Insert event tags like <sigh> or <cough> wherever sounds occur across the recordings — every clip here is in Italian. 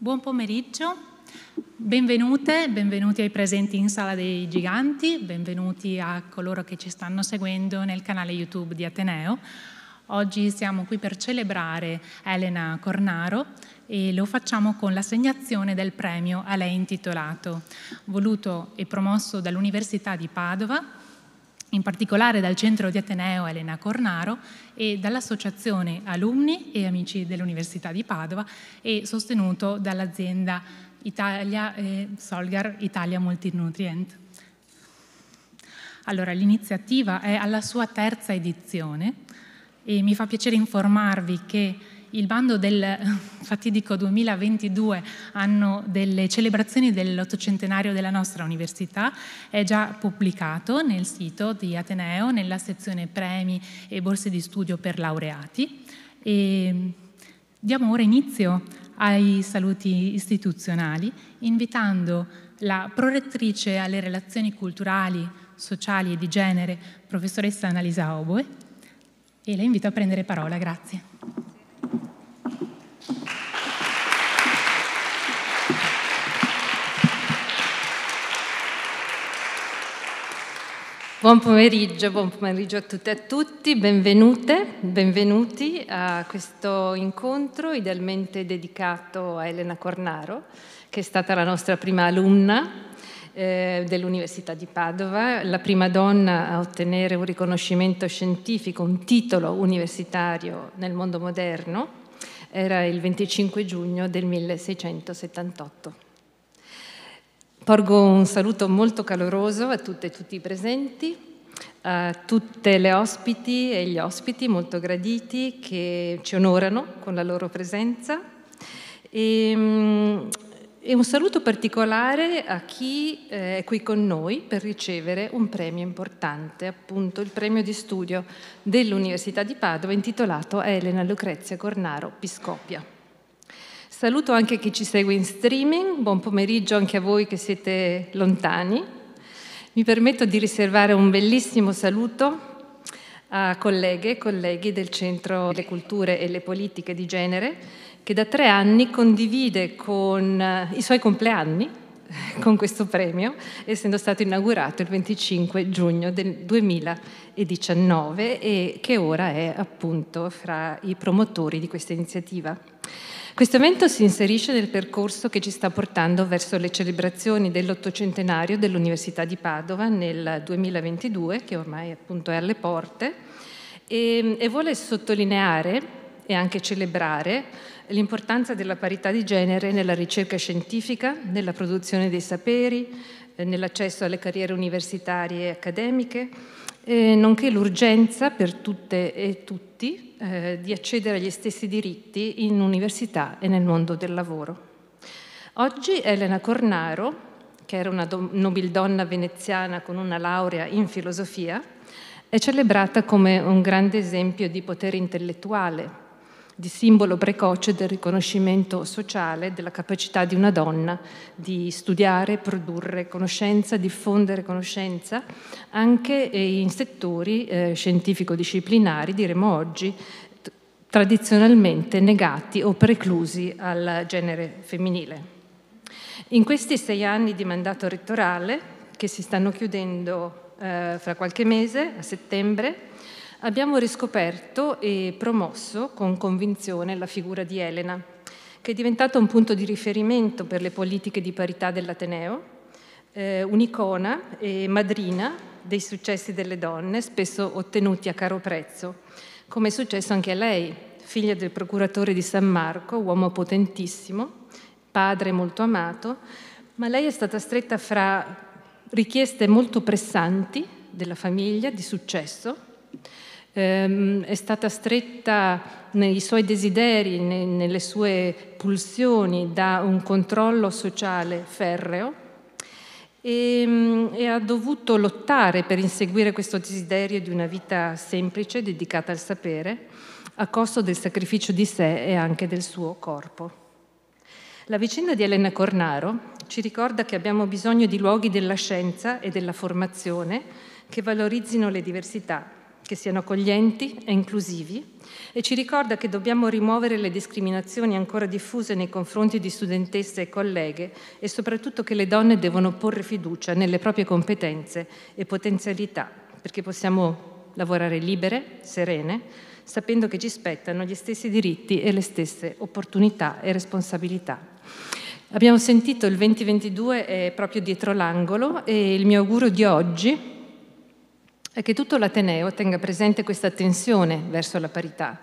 Buon pomeriggio, benvenute, benvenuti ai presenti in Sala dei Giganti, benvenuti a coloro che ci stanno seguendo nel canale YouTube di Ateneo. Oggi siamo qui per celebrare Elena Cornaro e lo facciamo con l'assegnazione del premio a lei intitolato, voluto e promosso dall'Università di Padova in particolare dal centro di Ateneo Elena Cornaro e dall'associazione Alumni e amici dell'Università di Padova e sostenuto dall'azienda Italia, eh, Solgar Italia Multinutrient. Allora, l'iniziativa è alla sua terza edizione e mi fa piacere informarvi che il bando del fatidico 2022, anno delle celebrazioni dell'ottocentenario della nostra università, è già pubblicato nel sito di Ateneo, nella sezione premi e borse di studio per laureati. E diamo ora inizio ai saluti istituzionali, invitando la prorettrice alle relazioni culturali, sociali e di genere, professoressa Annalisa Oboe, e la invito a prendere parola, grazie. Buon pomeriggio, buon pomeriggio, a tutte e a tutti, benvenute, benvenuti a questo incontro idealmente dedicato a Elena Cornaro, che è stata la nostra prima alunna eh, dell'Università di Padova, la prima donna a ottenere un riconoscimento scientifico, un titolo universitario nel mondo moderno, era il 25 giugno del 1678. Porgo un saluto molto caloroso a tutte e tutti i presenti, a tutte le ospiti e gli ospiti molto graditi che ci onorano con la loro presenza e, ehm, e un saluto particolare a chi eh, è qui con noi per ricevere un premio importante, appunto il premio di studio dell'Università di Padova intitolato a Elena Lucrezia Cornaro Piscopia. Saluto anche chi ci segue in streaming, buon pomeriggio anche a voi che siete lontani. Mi permetto di riservare un bellissimo saluto a colleghe e colleghi del Centro delle Culture e le Politiche di Genere, che da tre anni condivide con eh, i suoi compleanni <laughs> con questo premio, essendo stato inaugurato il 25 giugno del 2019 e che ora è appunto fra i promotori di questa iniziativa. Questo evento si inserisce nel percorso che ci sta portando verso le celebrazioni dell'ottocentenario dell'Università di Padova nel 2022, che ormai appunto è alle porte, e, e vuole sottolineare e anche celebrare l'importanza della parità di genere nella ricerca scientifica, nella produzione dei saperi, eh, nell'accesso alle carriere universitarie e accademiche, eh, nonché l'urgenza per tutte e tutti eh, di accedere agli stessi diritti in università e nel mondo del lavoro. Oggi Elena Cornaro, che era una nobildonna veneziana con una laurea in filosofia, è celebrata come un grande esempio di potere intellettuale, di simbolo precoce del riconoscimento sociale della capacità di una donna di studiare, produrre conoscenza, diffondere conoscenza, anche eh, in settori eh, scientifico-disciplinari, diremo oggi, t- tradizionalmente negati o preclusi al genere femminile. In questi sei anni di mandato rettorale, che si stanno chiudendo eh, fra qualche mese, a settembre, abbiamo riscoperto e promosso con convinzione la figura di Elena, che è diventata un punto di riferimento per le politiche di parità dell'Ateneo, eh, un'icona e madrina dei successi delle donne, spesso ottenuti a caro prezzo, come è successo anche a lei, figlia del procuratore di San Marco, uomo potentissimo, padre molto amato, ma lei è stata stretta fra richieste molto pressanti della famiglia di successo Ehm, è stata stretta nei suoi desideri, nelle sue pulsioni da un controllo sociale ferreo e, mm, e, ha dovuto lottare per inseguire questo desiderio di una vita semplice, dedicata al sapere, a costo del sacrificio di sé e anche del suo corpo. La vicenda di Elena Cornaro ci ricorda che abbiamo bisogno di luoghi della scienza e della formazione che valorizzino le diversità che siano accoglienti e inclusivi e ci ricorda che dobbiamo rimuovere le discriminazioni ancora diffuse nei confronti di studentesse e colleghe e soprattutto che le donne devono porre fiducia nelle proprie competenze e potenzialità perché possiamo lavorare libere, serene, sapendo che ci spettano gli stessi diritti e le stesse opportunità e responsabilità. Abbiamo sentito il 2022 è proprio dietro l'angolo e il mio augurio di oggi è che tutto l'Ateneo tenga presente questa tensione verso la parità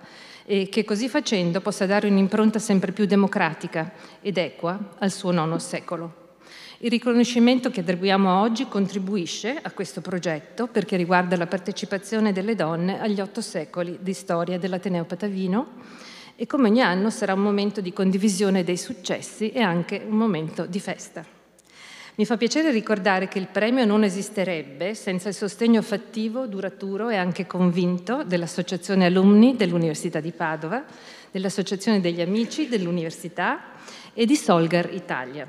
e che così facendo possa dare un'impronta sempre più democratica ed equa al suo nono secolo. Il riconoscimento che attribuiamo oggi contribuisce a questo progetto perché riguarda la partecipazione delle donne agli otto secoli di storia dell'Ateneo Patavino e come ogni anno sarà un momento di condivisione dei successi e anche un momento di festa. Mi fa piacere ricordare che il premio non esisterebbe senza il sostegno fattivo, duraturo e anche convinto dell'Associazione Alumni dell'Università di Padova, dell'Associazione degli Amici dell'Università e di Solgar Italia.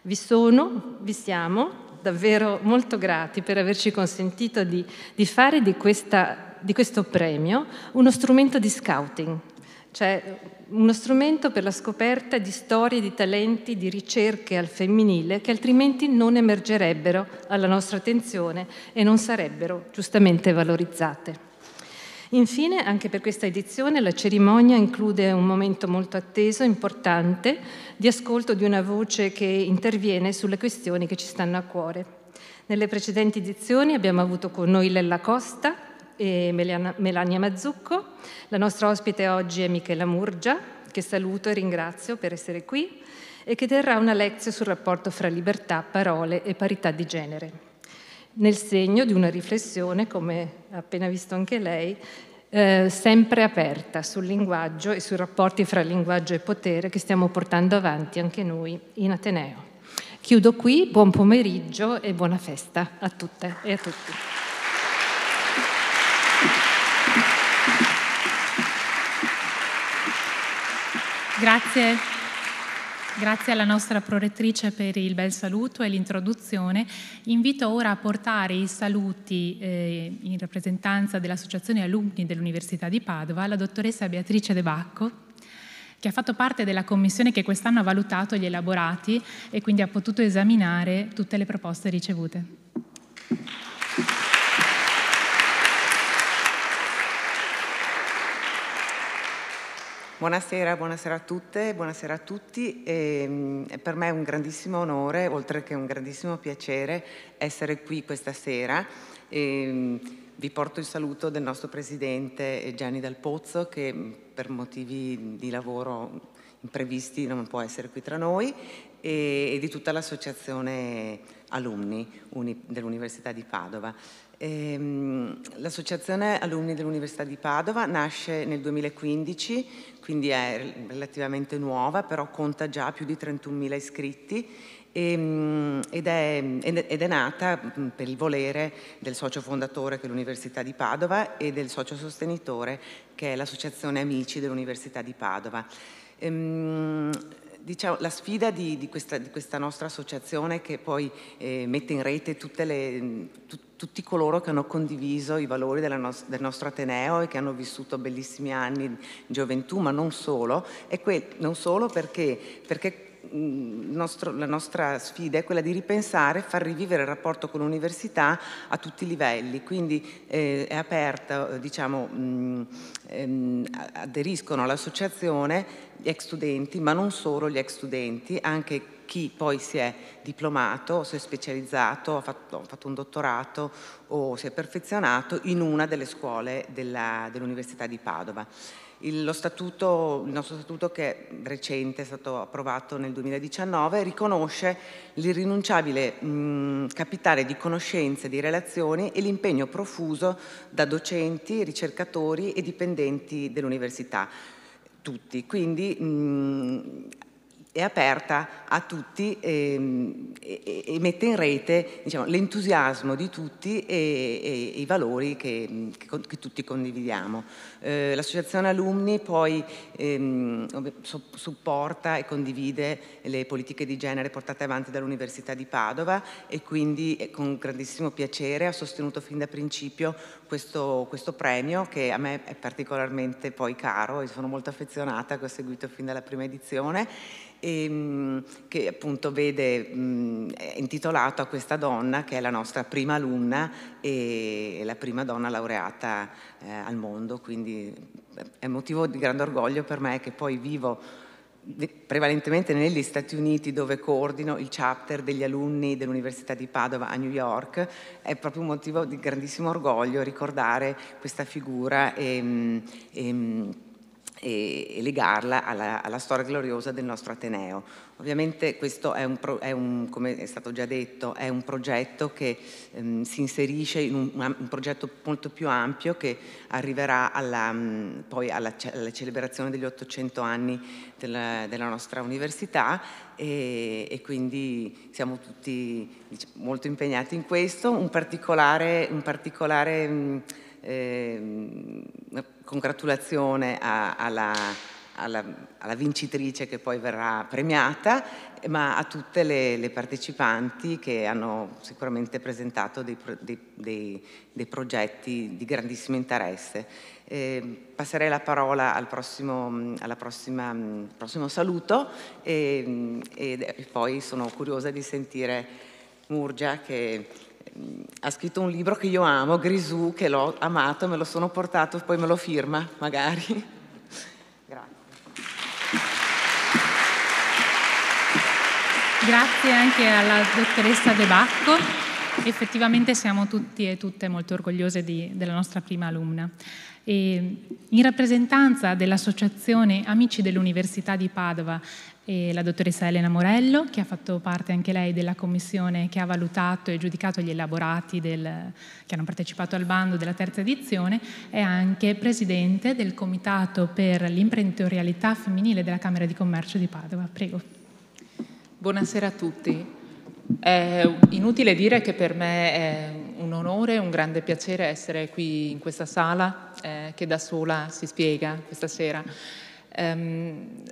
Vi sono, vi siamo davvero molto grati per averci consentito di, di fare di, questa, di questo premio uno strumento di scouting cioè uno strumento per la scoperta di storie, di talenti, di ricerche al femminile che altrimenti non emergerebbero alla nostra attenzione e non sarebbero giustamente valorizzate. Infine, anche per questa edizione, la cerimonia include un momento molto atteso, importante, di ascolto di una voce che interviene sulle questioni che ci stanno a cuore. Nelle precedenti edizioni abbiamo avuto con noi Lella Costa, e Melania Mazzucco. La nostra ospite oggi è Michela Murgia, che saluto e ringrazio per essere qui e che terrà una lezione sul rapporto fra libertà, parole e parità di genere, nel segno di una riflessione, come ha appena visto anche lei, eh, sempre aperta sul linguaggio e sui rapporti fra linguaggio e potere che stiamo portando avanti anche noi in Ateneo. Chiudo qui, buon pomeriggio e buona festa a tutte e a tutti. Grazie. Grazie alla nostra prorettrice per il bel saluto e l'introduzione. Invito ora a portare i saluti eh, in rappresentanza dell'Associazione Alumni dell'Università di Padova la dottoressa Beatrice De Bacco, che ha fatto parte della commissione che quest'anno ha valutato gli elaborati e quindi ha potuto esaminare tutte le proposte ricevute. Buonasera, buonasera, a tutte, buonasera a tutti. E, ehm, per me è un grandissimo onore, oltre che un grandissimo piacere, essere qui questa sera. E, ehm, vi porto il saluto del nostro presidente eh, Gianni Dal Pozzo, che mm, per motivi di lavoro imprevisti non può essere qui tra noi, e, e di tutta l'associazione alunni dell'Università di Padova. Ehm, l'associazione Alunni dell'Università di Padova nasce nel 2015, quindi è relativamente nuova, però conta già più di 31.000 iscritti ehm, ed è, ed è, nata per il volere del socio fondatore che è l'Università di Padova e del socio sostenitore che è l'Associazione Amici dell'Università di Padova. Ehm, Diciamo, la sfida di, di, questa, di, questa, nostra associazione che poi eh, mette in rete le, tu, tutti coloro che hanno condiviso i valori no, del nostro Ateneo e che hanno vissuto bellissimi anni di gioventù, ma non solo, è quel, non solo perché, perché nostro, la nostra sfida è quella di ripensare, far rivivere il rapporto con l'università a tutti i livelli, quindi eh, è aperta, diciamo, mh, ehm, aderiscono all'associazione gli ex studenti, ma non solo gli ex studenti, anche chi poi si è diplomato, si è specializzato, ha fatto, ha fatto un dottorato o si è perfezionato in una delle scuole dell'Università dell di Padova. Il, statuto, il, nostro statuto che è recente, è stato approvato nel 2019, riconosce l'irrinunciabile mh, mm, capitale di conoscenze, di relazioni e l'impegno profuso da docenti, ricercatori e dipendenti dell'università. Tutti. Quindi mh, mm, è aperta a tutti ehm, e, e, e mette in rete diciamo, l'entusiasmo di tutti e, e i valori che, che, che tutti condividiamo. Eh, L'associazione alumni poi ehm, supporta e condivide le politiche di genere portate avanti dall'Università di Padova e quindi con grandissimo piacere ha sostenuto fin da principio questo, questo premio che a me è particolarmente poi caro e sono molto affezionata che ho seguito fin dalla prima edizione ehm, che appunto vede, mh, è intitolato a questa donna che è la nostra prima alunna e la prima donna laureata eh, al mondo, quindi eh, è motivo di grande orgoglio per me che poi vivo prevalentemente negli Stati Uniti dove coordino il chapter degli alunni dell'Università di Padova a New York, è proprio un motivo di grandissimo orgoglio ricordare questa figura e, e e, legarla alla, alla, storia gloriosa del nostro Ateneo. Ovviamente questo è, un, è un, come è stato già detto, è un progetto che ehm, si inserisce in un, un, progetto molto più ampio che arriverà alla, mm, poi alla, alla, celebrazione degli 800 anni della, della nostra università e, e, quindi siamo tutti diciamo, molto impegnati in questo. Un particolare... Un particolare mh, mm, eh, congratulazione a, alla, alla, alla, vincitrice che poi verrà premiata, ma a tutte le, le partecipanti che hanno sicuramente presentato dei, pro, dei, dei, dei progetti di grandissimo interesse. Eh, passerei la parola al prossimo, alla prossima, prossimo saluto e, ehm, e poi sono curiosa di sentire Murgia che ha scritto un libro che io amo, Grisù, che l'ho amato, me lo sono portato, poi me lo firma magari. <laughs> Grazie. Grazie anche alla dottoressa De Bacco. Effettivamente siamo tutti e tutte molto orgogliose di, della nostra prima alumna. E in rappresentanza dell'Associazione Amici dell'Università di Padova e la dottoressa Elena Morello, che ha fatto parte anche lei della commissione che ha valutato e giudicato gli elaborati del, che hanno partecipato al bando della terza edizione, è anche presidente del Comitato per l'imprenditorialità femminile della Camera di Commercio di Padova. Prego. Buonasera a tutti. È inutile dire che per me è un onore, un grande piacere essere qui in questa sala eh, che da sola si spiega questa sera. Um,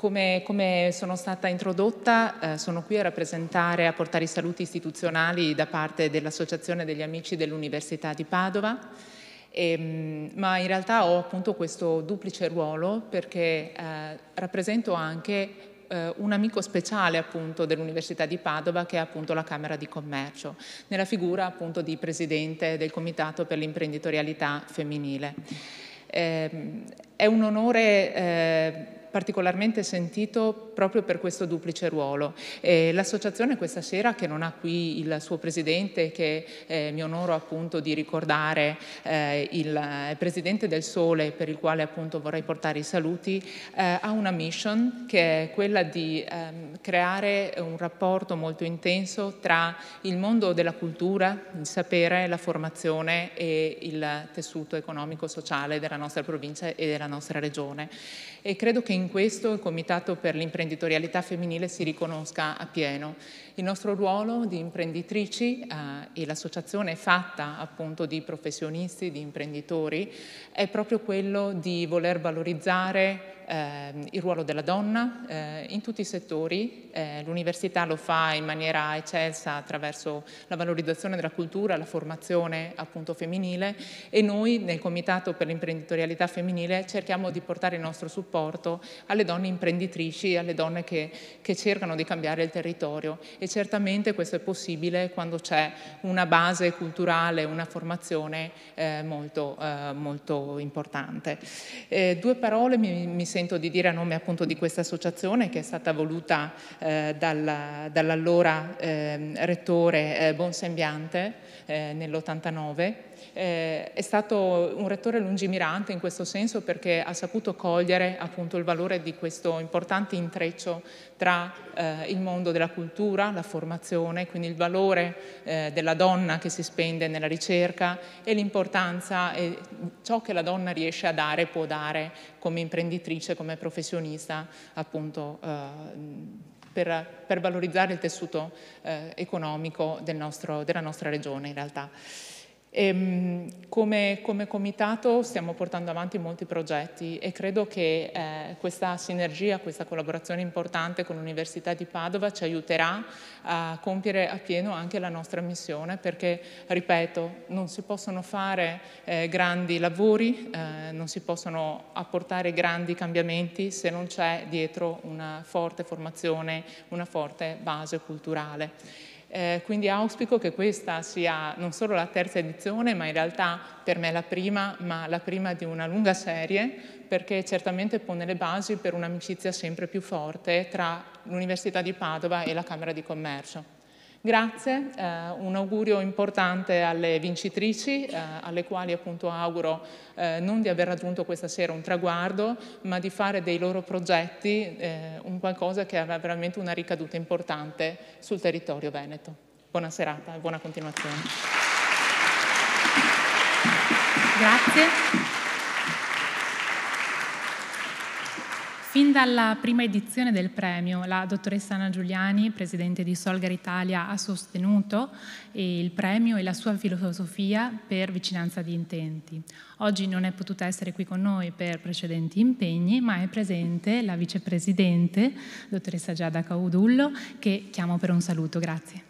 come, come, sono stata introdotta, eh, sono qui a rappresentare, a portare i saluti istituzionali da parte dell'Associazione degli Amici dell'Università di Padova, e, ehm, ma in realtà ho appunto questo duplice ruolo perché eh, rappresento anche eh, un amico speciale appunto dell'Università di Padova che è appunto la Camera di Commercio, nella figura appunto di Presidente del Comitato per l'imprenditorialità femminile. Ehm, è un onore eh, particolarmente sentito proprio per questo duplice ruolo. Eh, l'associazione questa sera, che non ha qui il suo presidente, che eh, mi onoro appunto di ricordare eh, il eh, presidente del Sole, per il quale appunto vorrei portare i saluti, eh, ha una mission che è quella di ehm, creare un rapporto molto intenso tra il mondo della cultura, il sapere, la formazione e il tessuto economico-sociale della nostra provincia e della nostra regione. E credo che in in questo il Comitato per l'imprenditorialità femminile si riconosca a pieno il nostro ruolo di imprenditrici eh, e l'associazione fatta appunto di professionisti, di imprenditori, è proprio quello di voler valorizzare eh, il ruolo della donna eh, in tutti i settori. Eh, L'università lo fa in maniera eccelsa attraverso la valorizzazione della cultura, la formazione appunto femminile e noi nel Comitato per l'imprenditorialità femminile cerchiamo di portare il nostro supporto alle donne imprenditrici, alle donne che, che cercano di cambiare il territorio e certamente questo è possibile quando c'è una base culturale, una formazione eh, molto, eh, molto, importante. Eh, due parole mi, mi, sento di dire a nome appunto di questa associazione che è stata voluta eh, dal, dall'allora ehm, rettore eh, Bonsembiante eh, nell'89. Eh, è stato un rettore lungimirante in questo senso perché ha saputo cogliere appunto il valore di questo importante intreccio tra eh, il mondo della cultura, la formazione, quindi il valore eh, della donna che si spende nella ricerca e l'importanza e ciò che la donna riesce a dare, può dare come imprenditrice, come professionista appunto eh, per, per valorizzare il tessuto eh, economico del nostro, della nostra regione in realtà. E, ehm, come, come, comitato stiamo portando avanti molti progetti e credo che eh, questa sinergia, questa collaborazione importante con l'Università di Padova ci aiuterà a compiere appieno anche la nostra missione perché, ripeto, non si possono fare eh, grandi lavori, eh, non si possono apportare grandi cambiamenti se non c'è dietro una forte formazione, una forte base culturale. Eh, quindi auspico che questa sia non solo la terza edizione, ma in realtà per me la prima, ma la prima di una lunga serie, perché certamente pone le basi per un'amicizia sempre più forte tra l'Università di Padova e la Camera di Commercio. Grazie, eh, un augurio importante alle vincitrici, eh, alle quali appunto auguro eh, non di aver raggiunto questa sera un traguardo, ma di fare dei loro progetti eh, un qualcosa che avrà veramente una ricaduta importante sul territorio veneto. Buona serata e buona continuazione. Grazie. Fin dalla prima edizione del premio, la dottoressa Anna Giuliani, presidente di Solgar Italia, ha sostenuto eh, il premio e la sua filosofia per vicinanza di intenti. Oggi non è potuta essere qui con noi per precedenti impegni, ma è presente la vicepresidente, dottoressa Giada Caudullo, che chiamo per un saluto. Grazie.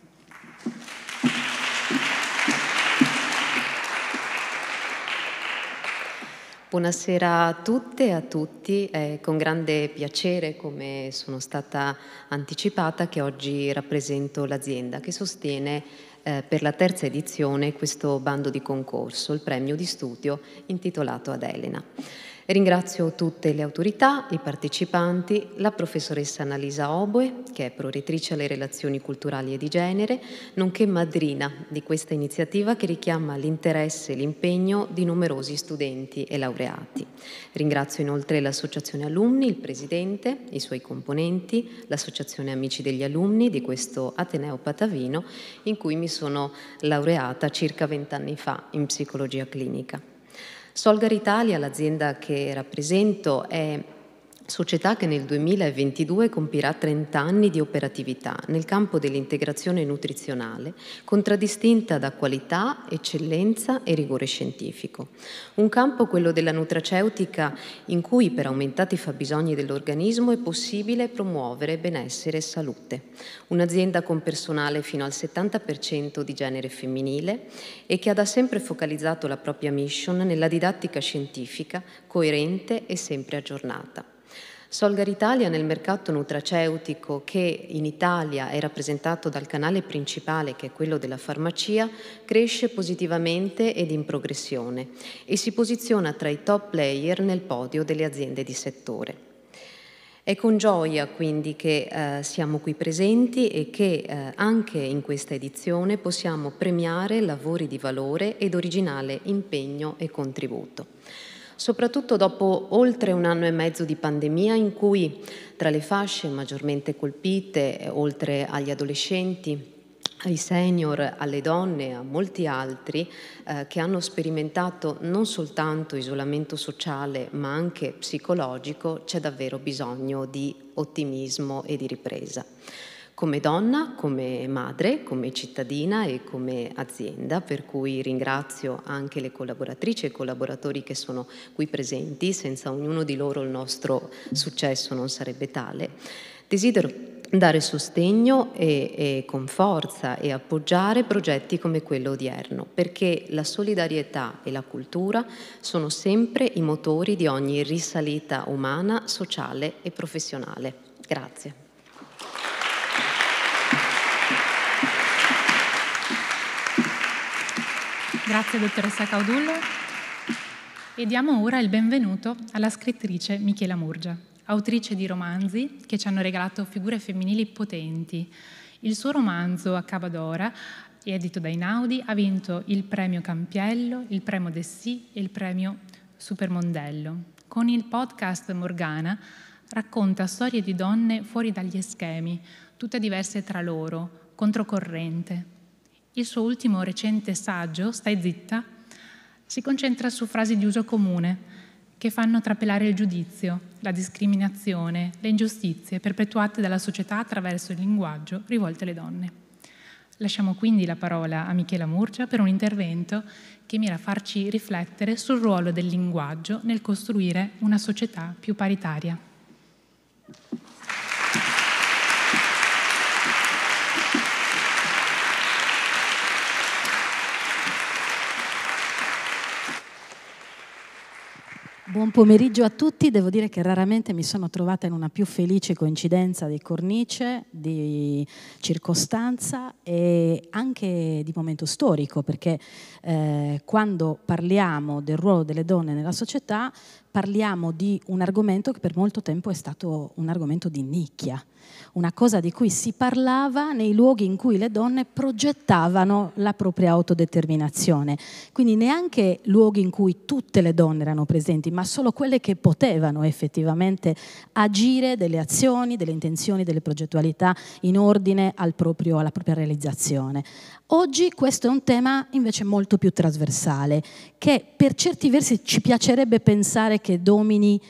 Buonasera a tutte e a tutti, è con grande piacere, come sono stata anticipata, che oggi rappresento l'azienda che sostiene eh, per la terza edizione questo bando di concorso, il premio di studio intitolato ad Elena. Ringrazio tutte le autorità, i partecipanti, la professoressa Annalisa Oboe, che è prorettrice alle relazioni culturali e di genere, nonché madrina di questa iniziativa che richiama l'interesse e l'impegno di numerosi studenti e laureati. Ringrazio inoltre l'Associazione Alumni, il Presidente, i suoi componenti, l'Associazione Amici degli Alumni di questo Ateneo Patavino, in cui mi sono laureata circa vent'anni fa in psicologia clinica. Solgar Italia, l'azienda che rappresento, è società che nel 2022 compirà 30 anni di operatività nel campo dell'integrazione nutrizionale, contraddistinta da qualità, eccellenza e rigore scientifico. Un campo, quello della nutraceutica, in cui per aumentati fabbisogni dell'organismo è possibile promuovere benessere e salute. Un'azienda con personale fino al 70% di genere femminile e che ha da sempre focalizzato la propria mission nella didattica scientifica coerente e sempre aggiornata. Solgar Italia nel mercato nutraceutico che in Italia è rappresentato dal canale principale che è quello della farmacia cresce positivamente ed in progressione e si posiziona tra i top player nel podio delle aziende di settore. È con gioia quindi che eh, siamo qui presenti e che eh, anche in questa edizione possiamo premiare lavori di valore ed originale impegno e contributo soprattutto dopo oltre un anno e mezzo di pandemia in cui tra le fasce maggiormente colpite, oltre agli adolescenti, ai senior, alle donne, a molti altri eh, che hanno sperimentato non soltanto isolamento sociale ma anche psicologico, c'è davvero bisogno di ottimismo e di ripresa come donna, come madre, come cittadina e come azienda, per cui ringrazio anche le collaboratrici e i collaboratori che sono qui presenti, senza ognuno di loro il nostro successo non sarebbe tale. Desidero dare sostegno e, e, con forza e appoggiare progetti come quello odierno, perché la solidarietà e la cultura sono sempre i motori di ogni risalita umana, sociale e professionale. Grazie. Grazie dottoressa Caudullo. E diamo ora il benvenuto alla scrittrice Michela Murgia, autrice di romanzi che ci hanno regalato figure femminili potenti. Il suo romanzo A Cavadora, edito da Inaudi, ha vinto il premio Campiello, il premio Dessì e il premio Supermondello. Con il podcast Morgana racconta storie di donne fuori dagli schemi, tutte diverse tra loro, controcorrente, il suo ultimo recente saggio, Stai zitta, si concentra su frasi di uso comune che fanno trapelare il giudizio, la discriminazione, le ingiustizie perpetuate dalla società attraverso il linguaggio rivolto alle donne. Lasciamo quindi la parola a Michela Murcia per un intervento che mira a farci riflettere sul ruolo del linguaggio nel costruire una società più paritaria. Buon pomeriggio a tutti, devo dire che raramente mi sono trovata in una più felice coincidenza di cornice, di circostanza e anche di momento storico, perché eh, quando parliamo del ruolo delle donne nella società parliamo di un argomento che per molto tempo è stato un argomento di nicchia, una cosa di cui si parlava nei luoghi in cui le donne progettavano la propria autodeterminazione, quindi neanche luoghi in cui tutte le donne erano presenti, ma solo quelle che potevano effettivamente agire delle azioni, delle intenzioni, delle progettualità in ordine al proprio, alla propria realizzazione. Oggi questo è un tema invece molto più trasversale, che per certi versi ci piacerebbe pensare che domini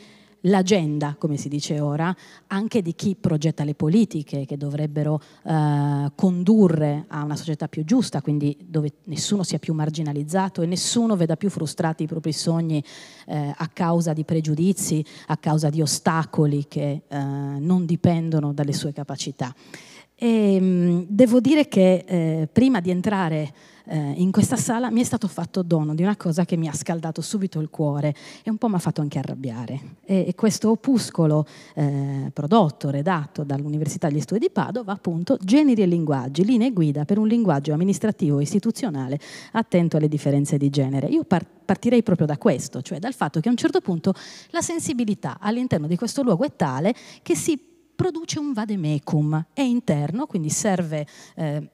l'agenda, come si dice ora, anche di chi progetta le politiche che dovrebbero eh, condurre a una società più giusta, quindi dove nessuno sia più marginalizzato e nessuno veda più frustrati i propri sogni eh, a causa di pregiudizi, a causa di ostacoli che eh, non dipendono dalle sue capacità. E, ehm, mh, devo dire che eh, prima di entrare eh, in questa sala, mi è stato fatto dono di una cosa che mi ha scaldato subito il cuore e un po' mi ha fatto anche arrabbiare. E, e questo opuscolo eh, prodotto, redatto dall'Università degli Studi di Padova, appunto, Generi e linguaggi, linee guida per un linguaggio amministrativo e istituzionale attento alle differenze di genere. Io parto partirei proprio da questo, cioè dal fatto che a un certo punto la sensibilità all'interno di questo luogo è tale che si produce un vademecum, è interno, quindi serve... Eh,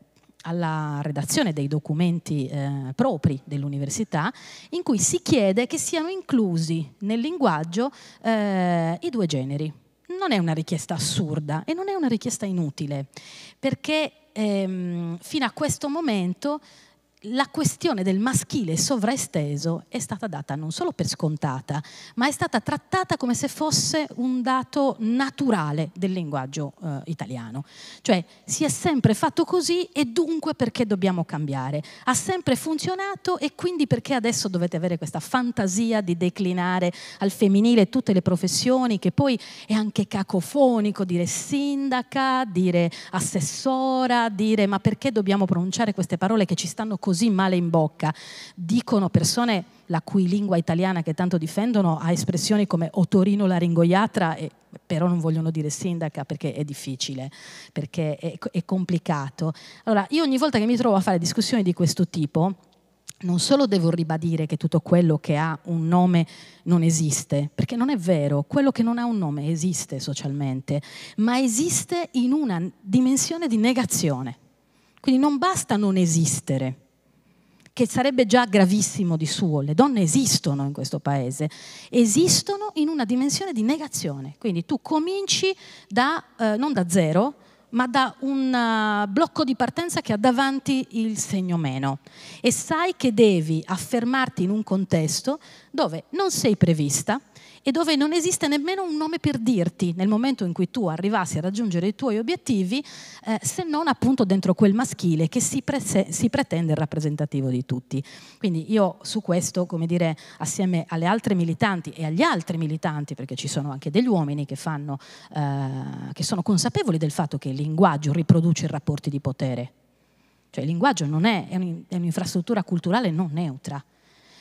alla redazione dei documenti eh, propri dell'università in cui si chiede che siano inclusi nel linguaggio eh, i due generi. Non è una richiesta assurda e non è una richiesta inutile, perché ehm, fino a questo momento la questione del maschile sovraesteso è stata data non solo per scontata, ma è stata trattata come se fosse un dato naturale del linguaggio eh, italiano. Cioè si è sempre fatto così e dunque perché dobbiamo cambiare. Ha sempre funzionato e quindi perché adesso dovete avere questa fantasia di declinare al femminile tutte le professioni, che poi è anche cacofonico dire sindaca, dire assessora, dire ma perché dobbiamo pronunciare queste parole che ci stanno così così male in bocca, dicono persone la cui lingua italiana che tanto difendono ha espressioni come o Torino la ringoiatra, e però non vogliono dire sindaca perché è difficile, perché è, è complicato. Allora, io ogni volta che mi trovo a fare discussioni di questo tipo, non solo devo ribadire che tutto quello che ha un nome non esiste, perché non è vero, quello che non ha un nome esiste socialmente, ma esiste in una dimensione di negazione. Quindi non basta non esistere, che sarebbe già gravissimo di suo. Le donne esistono in questo paese, esistono in una dimensione di negazione. Quindi tu cominci da, eh, non da zero, ma da un uh, blocco di partenza che ha davanti il segno meno e sai che devi affermarti in un contesto dove non sei prevista, e dove non esiste nemmeno un nome per dirti nel momento in cui tu arrivassi a raggiungere i tuoi obiettivi, eh, se non appunto dentro quel maschile che si, pre- si pretende il rappresentativo di tutti. Quindi io su questo, come dire, assieme alle altre militanti e agli altri militanti, perché ci sono anche degli uomini che, fanno, eh, che sono consapevoli del fatto che il linguaggio riproduce i rapporti di potere. Cioè il linguaggio non è, è un'infrastruttura culturale non neutra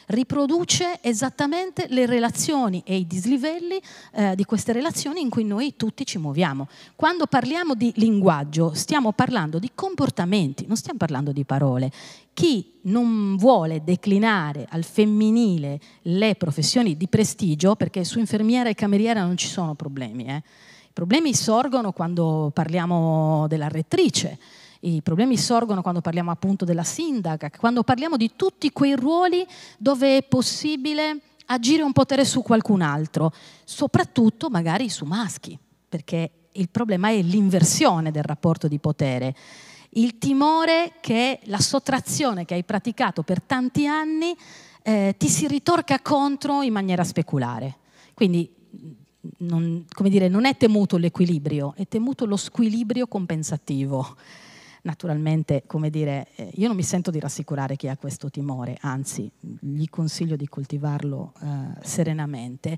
riproduce esattamente le relazioni e i dislivelli eh, di queste relazioni in cui noi tutti ci muoviamo. Quando parliamo di linguaggio stiamo parlando di comportamenti, non stiamo parlando di parole. Chi non vuole declinare al femminile le professioni di prestigio, perché su infermiera e cameriera non ci sono problemi, eh. i problemi sorgono quando parliamo della rettrice. I problemi sorgono quando parliamo appunto della sindaca, quando parliamo di tutti quei ruoli dove è possibile agire un potere su qualcun altro, soprattutto magari su maschi, perché il problema è l'inversione del rapporto di potere. Il timore che la sottrazione che hai praticato per tanti anni eh, ti si ritorca contro in maniera speculare. Quindi non, dire, non è temuto l'equilibrio, è temuto lo squilibrio compensativo. Naturalmente, come dire, eh, io non mi sento di rassicurare chi ha questo timore, anzi gli consiglio di coltivarlo eh, serenamente.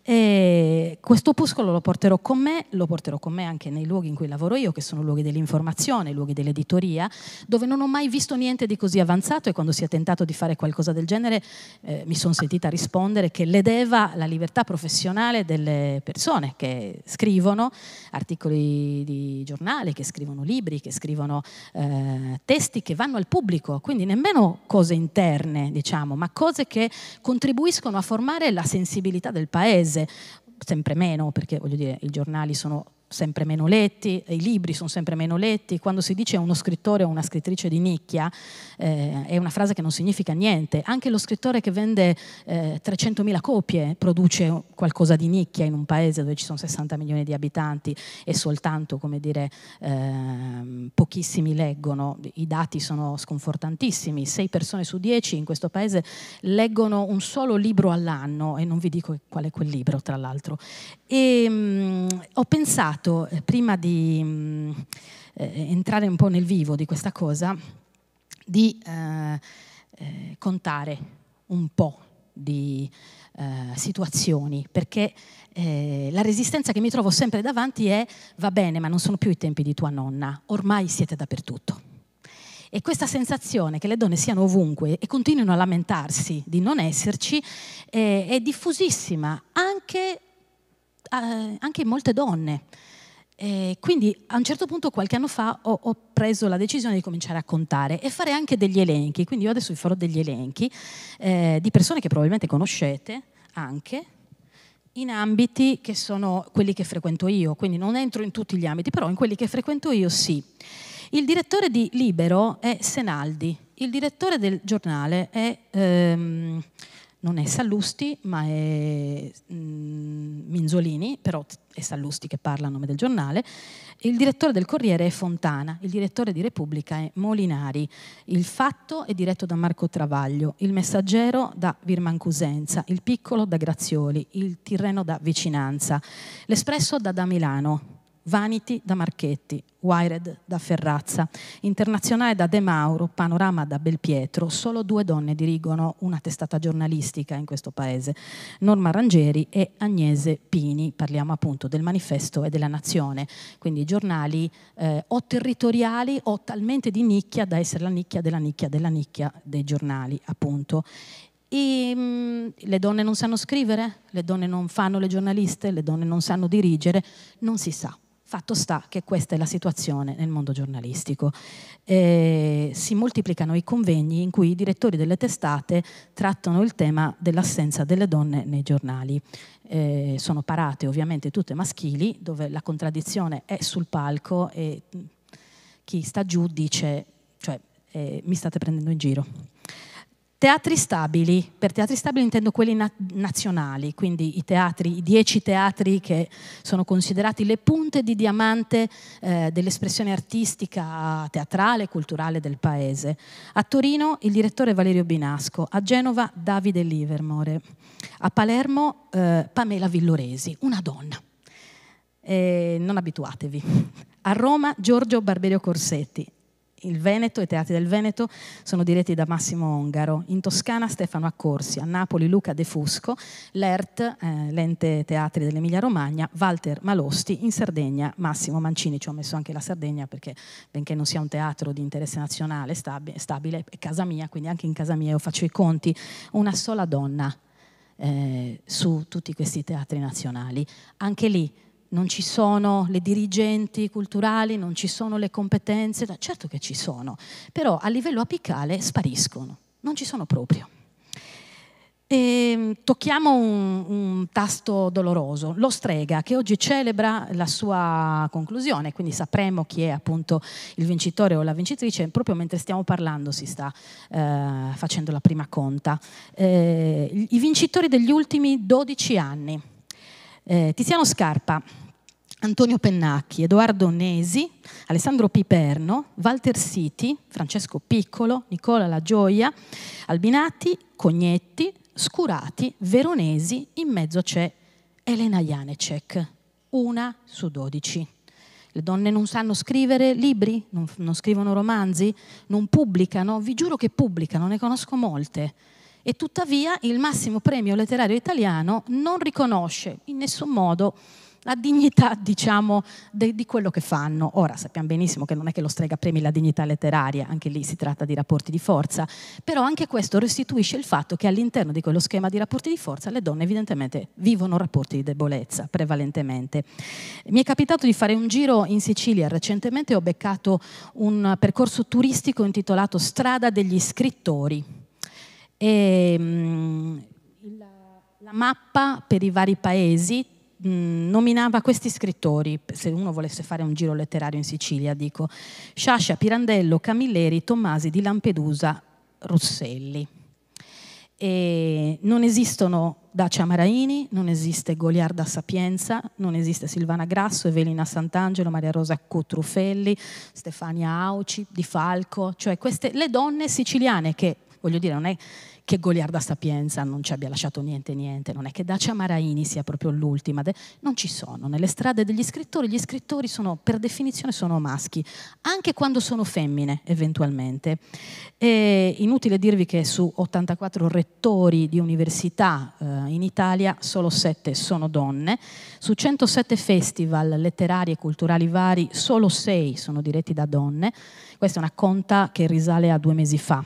E questo opuscolo lo porterò con me, lo porterò con me anche nei luoghi in cui lavoro io, che sono luoghi dell'informazione, luoghi dell'editoria, dove non ho mai visto niente di così avanzato e quando si è tentato di fare qualcosa del genere eh, mi sono sentita rispondere che ledeva la libertà professionale delle persone che scrivono articoli di giornale, che scrivono libri, che scrivono eh, testi che vanno al pubblico, quindi nemmeno cose interne, diciamo, ma cose che contribuiscono a formare la sensibilità del paese sempre meno, perché voglio dire, i giornali sono sempre meno letti, i libri sono sempre meno letti, quando si dice uno scrittore o una scrittrice di nicchia eh, è una frase che non significa niente, anche lo scrittore che vende eh, 300.000 copie produce qualcosa di nicchia in un paese dove ci sono 60 milioni di abitanti e soltanto dire, eh, pochissimi leggono, i dati sono sconfortantissimi, 6 persone su 10 in questo paese leggono un solo libro all'anno e non vi dico qual è quel libro tra l'altro. E, ehm, mh, ho pensato pensato, eh, prima di mh, mm, eh, entrare un po' nel vivo di questa cosa, di eh, contare un po' di eh, situazioni, perché eh, la resistenza che mi trovo sempre davanti è va bene, ma non sono più i tempi di tua nonna, ormai siete dappertutto. E questa sensazione che le donne siano ovunque e continuino a lamentarsi di non esserci eh, è diffusissima anche, anche in molte donne. E eh, quindi a un certo punto qualche anno fa ho, ho, preso la decisione di cominciare a contare e fare anche degli elenchi, quindi io adesso vi farò degli elenchi eh, di persone che probabilmente conoscete anche in ambiti che sono quelli che frequento io, quindi non entro in tutti gli ambiti, però in quelli che frequento io sì. Il direttore di Libero è Senaldi, il direttore del giornale è... Ehm, non è Sallusti ma è mm, Minzolini, però è Sallusti che parla a nome del giornale, il direttore del Corriere è Fontana, il direttore di Repubblica è Molinari, il Fatto è diretto da Marco Travaglio, il Messaggero da Virman Cusenza, il Piccolo da Grazioli, il Tirreno da Vicinanza, l'Espresso da Da Milano, Vanity da Marchetti, Wired da Ferrazza, Internazionale da De Mauro, Panorama da Belpietro, solo due donne dirigono una testata giornalistica in questo paese, Norma Rangeri e Agnese Pini, parliamo appunto del manifesto e della nazione, quindi giornali eh, o territoriali o talmente di nicchia da essere la nicchia della nicchia della nicchia dei giornali appunto. E, ehm, mh, le donne non sanno scrivere, le donne non fanno le giornaliste, le donne non sanno dirigere, non si sa Fatto sta che questa è la situazione nel mondo giornalistico. Eh, si moltiplicano i convegni in cui i direttori delle testate trattano il tema dell'assenza delle donne nei giornali. Eh, sono parate ovviamente tutte maschili, dove la contraddizione è sul palco e mm, chi sta giù dice, cioè, eh, mi state prendendo in giro. Teatri stabili, per teatri stabili intendo quelli na- nazionali, quindi i teatri, i dieci teatri che sono considerati le punte di diamante eh, dell'espressione artistica, teatrale e culturale del paese. A Torino il direttore Valerio Binasco, a Genova Davide Livermore, a Palermo eh, Pamela Villoresi, una donna. Eh, non abituatevi. A Roma Giorgio Barberio Corsetti, il Veneto, i teatri del Veneto sono diretti da Massimo Ongaro, in Toscana Stefano Accorsi, a Napoli Luca De Fusco, l'ERT, eh, l'ente teatri dell'Emilia Romagna, Walter Malosti, in Sardegna Massimo Mancini, ci ho messo anche la Sardegna perché benché non sia un teatro di interesse nazionale stabile, stabile è casa mia, quindi anche in casa mia io faccio i conti, una sola donna eh, su tutti questi teatri nazionali. Anche lì non ci sono le dirigenti culturali, non ci sono le competenze, certo che ci sono, però a livello apicale spariscono, non ci sono proprio. E ehm, tocchiamo un, un, tasto doloroso, lo strega, che oggi celebra la sua conclusione, quindi sapremo chi è appunto il vincitore o la vincitrice, proprio mentre stiamo parlando si sta eh, facendo la prima conta. Eh, I vincitori degli ultimi 12 anni eh, Tiziano Scarpa, Antonio Pennacchi, Edoardo Nesi, Alessandro Piperno, Walter Siti, Francesco Piccolo, Nicola La Gioia, Albinati, Cognetti, Scurati, Veronesi, in mezzo c'è Elena Janecek, una su dodici. Le donne non sanno scrivere libri, non, non scrivono romanzi, non pubblicano, vi giuro che pubblicano, ne conosco molte e tuttavia il massimo premio letterario italiano non riconosce in nessun modo la dignità, diciamo, de, di quello che fanno. Ora sappiamo benissimo che non è che lo strega premi la dignità letteraria, anche lì si tratta di rapporti di forza, però anche questo restituisce il fatto che all'interno di quello schema di rapporti di forza le donne evidentemente vivono rapporti di debolezza prevalentemente. Mi è capitato di fare un giro in Sicilia recentemente ho beccato un percorso turistico intitolato Strada degli scrittori e, mh, mm, la, mappa per i vari paesi mh, mm, nominava questi scrittori, se uno volesse fare un giro letterario in Sicilia, dico, Sciascia, Pirandello, Camilleri, Tommasi di Lampedusa, Rosselli. E non esistono Dacia Maraini, non esiste Goliarda Sapienza, non esiste Silvana Grasso, Evelina Sant'Angelo, Maria Rosa Cutrufelli, Stefania Auci, Di Falco, cioè queste le donne siciliane che voglio dire, non è che Goliarda Sapienza non ci abbia lasciato niente, niente, non è che Dacia Maraini sia proprio l'ultima, non ci sono. Nelle strade degli scrittori, gli scrittori sono, per definizione sono maschi, anche quando sono femmine eventualmente. E inutile dirvi che su 84 rettori di università eh, in Italia solo 7 sono donne, su 107 festival letterari e culturali vari solo 6 sono diretti da donne, questa è una conta che risale a due mesi fa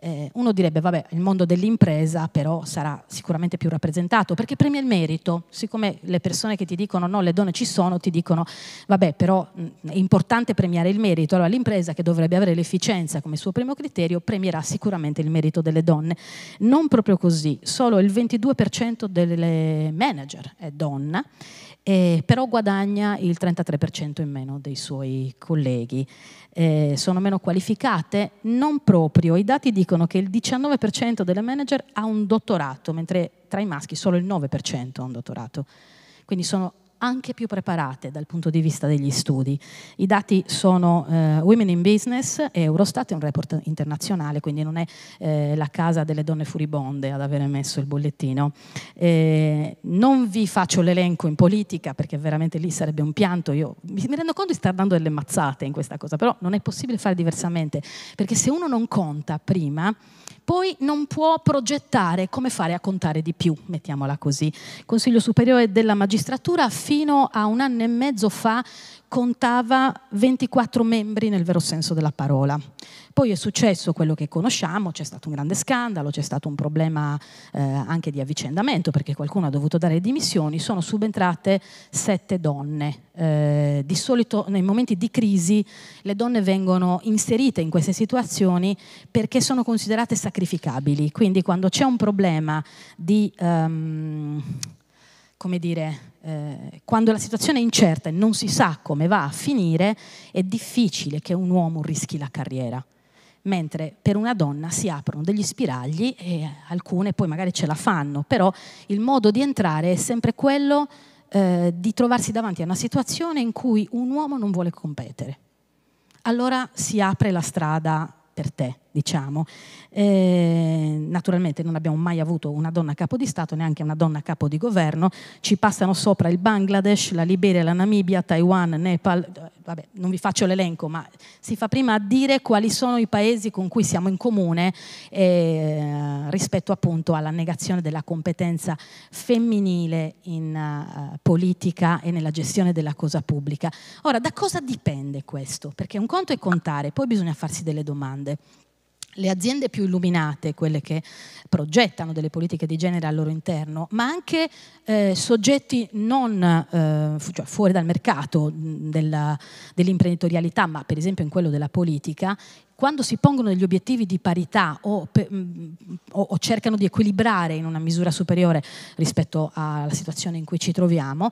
eh, uno direbbe, vabbè, il mondo dell'impresa però sarà sicuramente più rappresentato, perché premia il merito, siccome le persone che ti dicono no, le donne ci sono, ti dicono, vabbè, però mh, è importante premiare il merito, allora l'impresa che dovrebbe avere l'efficienza come suo primo criterio premierà sicuramente il merito delle donne. Non proprio così, solo il 22% delle manager è donna eh, però guadagna il 33% in meno dei suoi colleghi. Eh, sono meno qualificate? Non proprio, i dati dicono che il 19% delle manager ha un dottorato, mentre tra i maschi solo il 9% ha un dottorato. Quindi sono anche più preparate dal punto di vista degli studi. I dati sono eh, Women in Business e Eurostat è un report internazionale, quindi non è eh, la casa delle donne furibonde ad avere messo il bollettino. Eh, non vi faccio l'elenco in politica perché veramente lì sarebbe un pianto, io mi, rendo conto di star dando delle mazzate in questa cosa, però non è possibile fare diversamente, perché se uno non conta prima, poi non può progettare come fare a contare di più, mettiamola così. Consiglio Superiore della Magistratura fino a un anno e mezzo fa contava 24 membri nel vero senso della parola. Poi è successo quello che conosciamo, c'è stato un grande scandalo, c'è stato un problema eh, anche di avvicendamento perché qualcuno ha dovuto dare dimissioni, sono subentrate sette donne. Eh, di solito nei momenti di crisi le donne vengono inserite in queste situazioni perché sono considerate sacrificabili, quindi quando c'è un problema di, um, come dire, eh, quando la situazione è incerta e non si sa come va a finire, è difficile che un uomo rischi la carriera. Mentre per una donna si aprono degli spiragli e alcune poi magari ce la fanno, però il modo di entrare è sempre quello eh, di trovarsi davanti a una situazione in cui un uomo non vuole competere. Allora si apre la strada per te diciamo. Eh, naturalmente non abbiamo mai avuto una donna capo di Stato, neanche una donna capo di governo, ci passano sopra il Bangladesh, la Liberia, la Namibia, Taiwan, Nepal, vabbè, non vi faccio l'elenco, ma si fa prima a dire quali sono i paesi con cui siamo in comune eh, rispetto appunto alla negazione della competenza femminile in uh, politica e nella gestione della cosa pubblica. Ora, da cosa dipende questo? Perché un conto è contare, poi bisogna farsi delle domande le aziende più illuminate, quelle che progettano delle politiche di genere al loro interno, ma anche eh, soggetti non eh, cioè fuori dal mercato dell'imprenditorialità, ma per esempio in quello della politica, quando si pongono degli obiettivi di parità o, o, o, cercano di equilibrare in una misura superiore rispetto alla situazione in cui ci troviamo,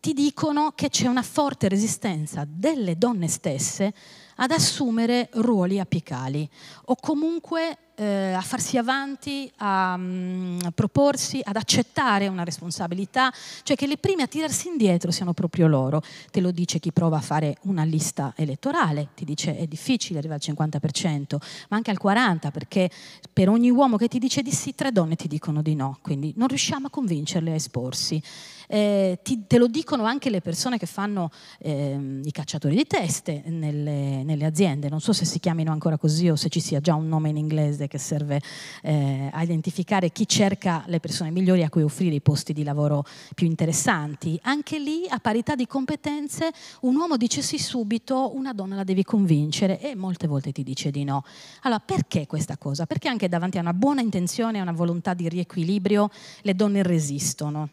ti dicono che c'è una forte resistenza delle donne stesse ad assumere ruoli apicali o comunque eh, a farsi avanti, a, a, mm, proporsi, ad accettare una responsabilità, cioè che le prime a tirarsi indietro siano proprio loro. Te lo dice chi prova a fare una lista elettorale, ti dice è difficile arrivare al 50%, ma anche al 40%, perché per ogni uomo che ti dice di sì, tre donne ti dicono di no, quindi non riusciamo a convincerle a esporsi. Eh, ti, te lo dicono anche le persone che fanno eh, i cacciatori di teste nelle, nelle, aziende, non so se si chiamino ancora così o se ci sia già un nome in inglese che serve eh, a identificare chi cerca le persone migliori a cui offrire i posti di lavoro più interessanti. Anche lì, a parità di competenze, un uomo dice sì subito, una donna la devi convincere e molte volte ti dice di no. Allora, perché questa cosa? Perché anche davanti a una buona intenzione, a una volontà di riequilibrio, le donne resistono.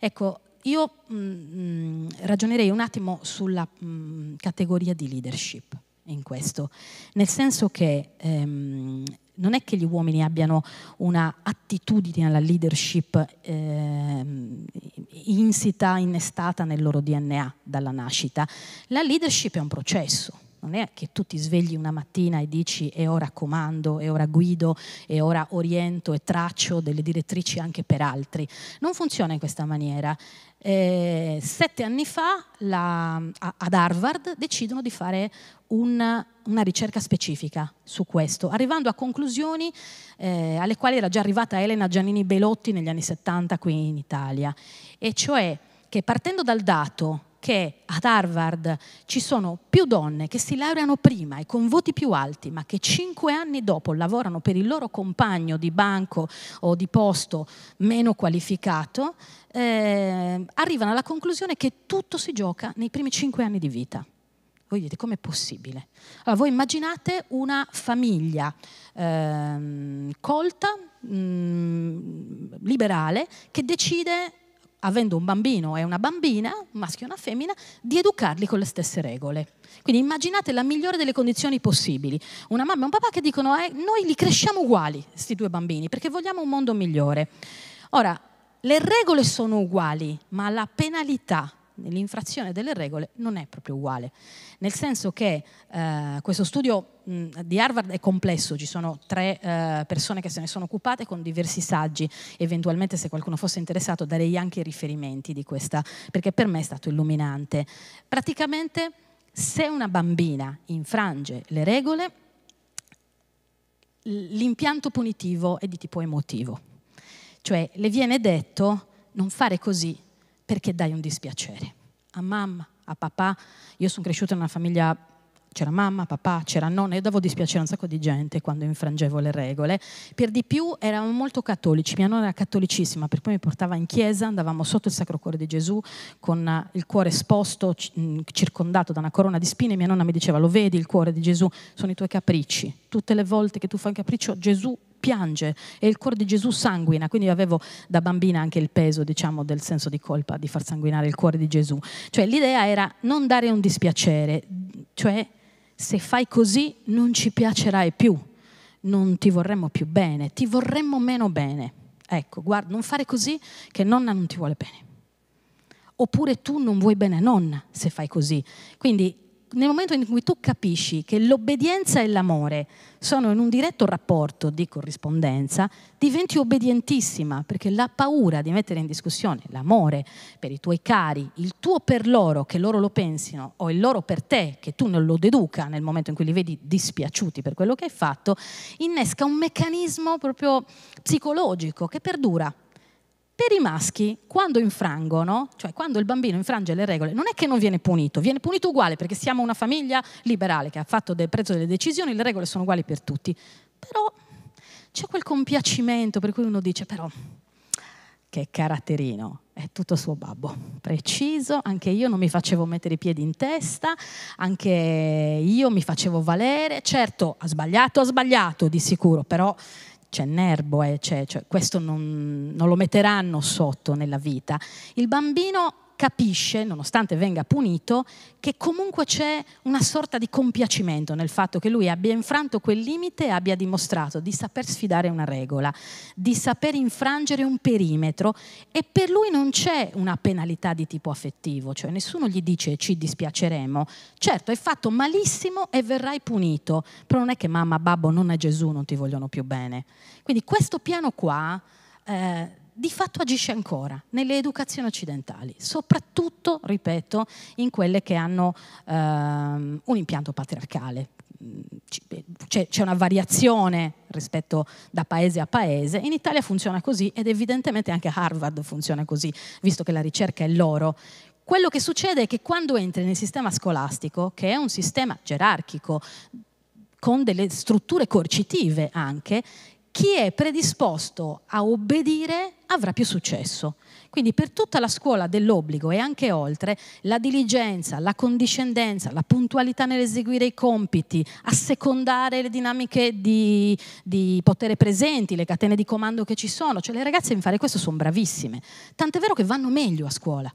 Ecco, io mh, mm, mm, ragionerei un attimo sulla mh, mm, categoria di leadership in questo, nel senso che ehm, non è che gli uomini abbiano un'attitudine alla leadership eh, insita, innestata nel loro DNA dalla nascita. La leadership è un processo non è che tu ti svegli una mattina e dici e ora comando, e ora guido, e ora oriento e traccio delle direttrici anche per altri. Non funziona in questa maniera. Eh, sette anni fa la, ad Harvard decidono di fare un, una ricerca specifica su questo, arrivando a conclusioni eh, alle quali era già arrivata Elena Giannini Belotti negli anni 70 qui in Italia, e cioè che partendo dal dato che ad Harvard ci sono più donne che si laureano prima e con voti più alti, ma che cinque anni dopo lavorano per il loro compagno di banco o di posto meno qualificato, eh, arrivano alla conclusione che tutto si gioca nei primi cinque anni di vita. Voi dite com'è possibile? Allora, voi immaginate una famiglia ehm, colta, mh, mm, liberale, che decide avendo un bambino e una bambina, un maschio e una femmina, di educarli con le stesse regole. Quindi immaginate la migliore delle condizioni possibili. Una mamma e un papà che dicono eh, noi li cresciamo uguali, questi due bambini, perché vogliamo un mondo migliore. Ora, le regole sono uguali, ma la penalità nell'infrazione delle regole non è proprio uguale, nel senso che eh, questo studio mh, di Harvard è complesso, ci sono tre eh, persone che se ne sono occupate con diversi saggi, eventualmente se qualcuno fosse interessato darei anche i riferimenti di questa, perché per me è stato illuminante. Praticamente se una bambina infrange le regole, l'impianto punitivo è di tipo emotivo, cioè le viene detto non fare così perché dai un dispiacere a mamma, a papà. Io sono cresciuta in una famiglia, c'era mamma, papà, c'era nonna, io davo dispiacere a un sacco di gente quando infrangevo le regole. Per di più eravamo molto cattolici, mia nonna era cattolicissima, per cui mi portava in chiesa, andavamo sotto il Sacro Cuore di Gesù con eh, il cuore esposto, mm, circondato da una corona di spine, mia nonna mi diceva lo vedi il cuore di Gesù, sono i tuoi capricci. Tutte le volte che tu fai un capriccio Gesù piange e il cuore di Gesù sanguina, quindi avevo da bambina anche il peso diciamo, del senso di colpa di far sanguinare il cuore di Gesù. Cioè l'idea era non dare un dispiacere, cioè se fai così non ci piacerai più, non ti vorremmo più bene, ti vorremmo meno bene. Ecco, guarda, non fare così che nonna non ti vuole bene. Oppure tu non vuoi bene a nonna se fai così. Quindi nel momento in cui tu capisci che l'obbedienza e l'amore sono in un diretto rapporto di corrispondenza, diventi obbedientissima, perché la paura di mettere in discussione l'amore per i tuoi cari, il tuo per loro, che loro lo pensino, o il loro per te, che tu non lo deduca nel momento in cui li vedi dispiaciuti per quello che hai fatto, innesca un meccanismo proprio psicologico che perdura per i maschi, quando infrangono, cioè quando il bambino infrange le regole, non è che non viene punito, viene punito uguale perché siamo una famiglia liberale che ha fatto del prezzo delle decisioni, le regole sono uguali per tutti. Però c'è quel compiacimento per cui uno dice però che caratterino, è tutto suo babbo, preciso, anche io non mi facevo mettere i piedi in testa, anche io mi facevo valere, certo ha sbagliato, ha sbagliato di sicuro, però c'è Nerbo, eh, c'è, cioè, questo non, non lo metteranno sotto nella vita. Il bambino capisce, nonostante venga punito, che comunque c'è una sorta di compiacimento nel fatto che lui abbia infranto quel limite e abbia dimostrato di saper sfidare una regola, di saper infrangere un perimetro e per lui non c'è una penalità di tipo affettivo, cioè nessuno gli dice ci dispiaceremo, certo hai fatto malissimo e verrai punito, però non è che mamma, babbo, non è Gesù, non ti vogliono più bene. Quindi questo piano qua... Eh, di fatto agisce ancora nelle educazioni occidentali, soprattutto, ripeto, in quelle che hanno ehm, un impianto patriarcale. Mm, eh, c'è, c'è una variazione rispetto da paese a paese, in Italia funziona così ed evidentemente anche Harvard funziona così, visto che la ricerca è loro. Quello che succede è che quando entri nel sistema scolastico, che è un sistema gerarchico, con delle strutture coercitive anche, chi è predisposto a obbedire avrà più successo. Quindi per tutta la scuola dell'obbligo e anche oltre, la diligenza, la condiscendenza, la puntualità nell'eseguire i compiti, assecondare le dinamiche di, di, potere presenti, le catene di comando che ci sono, cioè le ragazze in fare questo sono bravissime, tant'è vero che vanno meglio a scuola.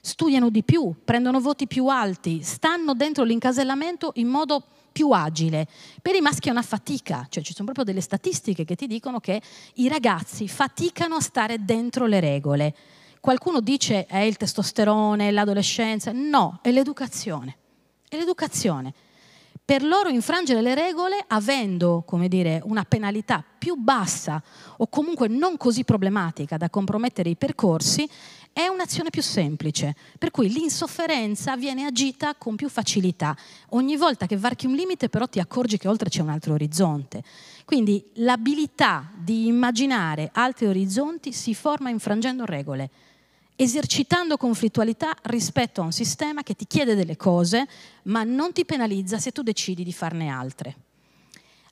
Studiano di più, prendono voti più alti, stanno dentro l'incasellamento in modo più agile. Per i maschi è una fatica, cioè ci sono proprio delle statistiche che ti dicono che i ragazzi faticano a stare dentro le regole. Qualcuno dice è eh, il testosterone, l'adolescenza, no, è l'educazione. È l'educazione. Per loro infrangere le regole avendo, come dire, una penalità più bassa o comunque non così problematica da compromettere i percorsi, è un'azione più semplice, per cui l'insofferenza viene agita con più facilità. Ogni volta che varchi un limite però ti accorgi che oltre c'è un altro orizzonte. Quindi l'abilità di immaginare altri orizzonti si forma infrangendo regole, esercitando conflittualità rispetto a un sistema che ti chiede delle cose ma non ti penalizza se tu decidi di farne altre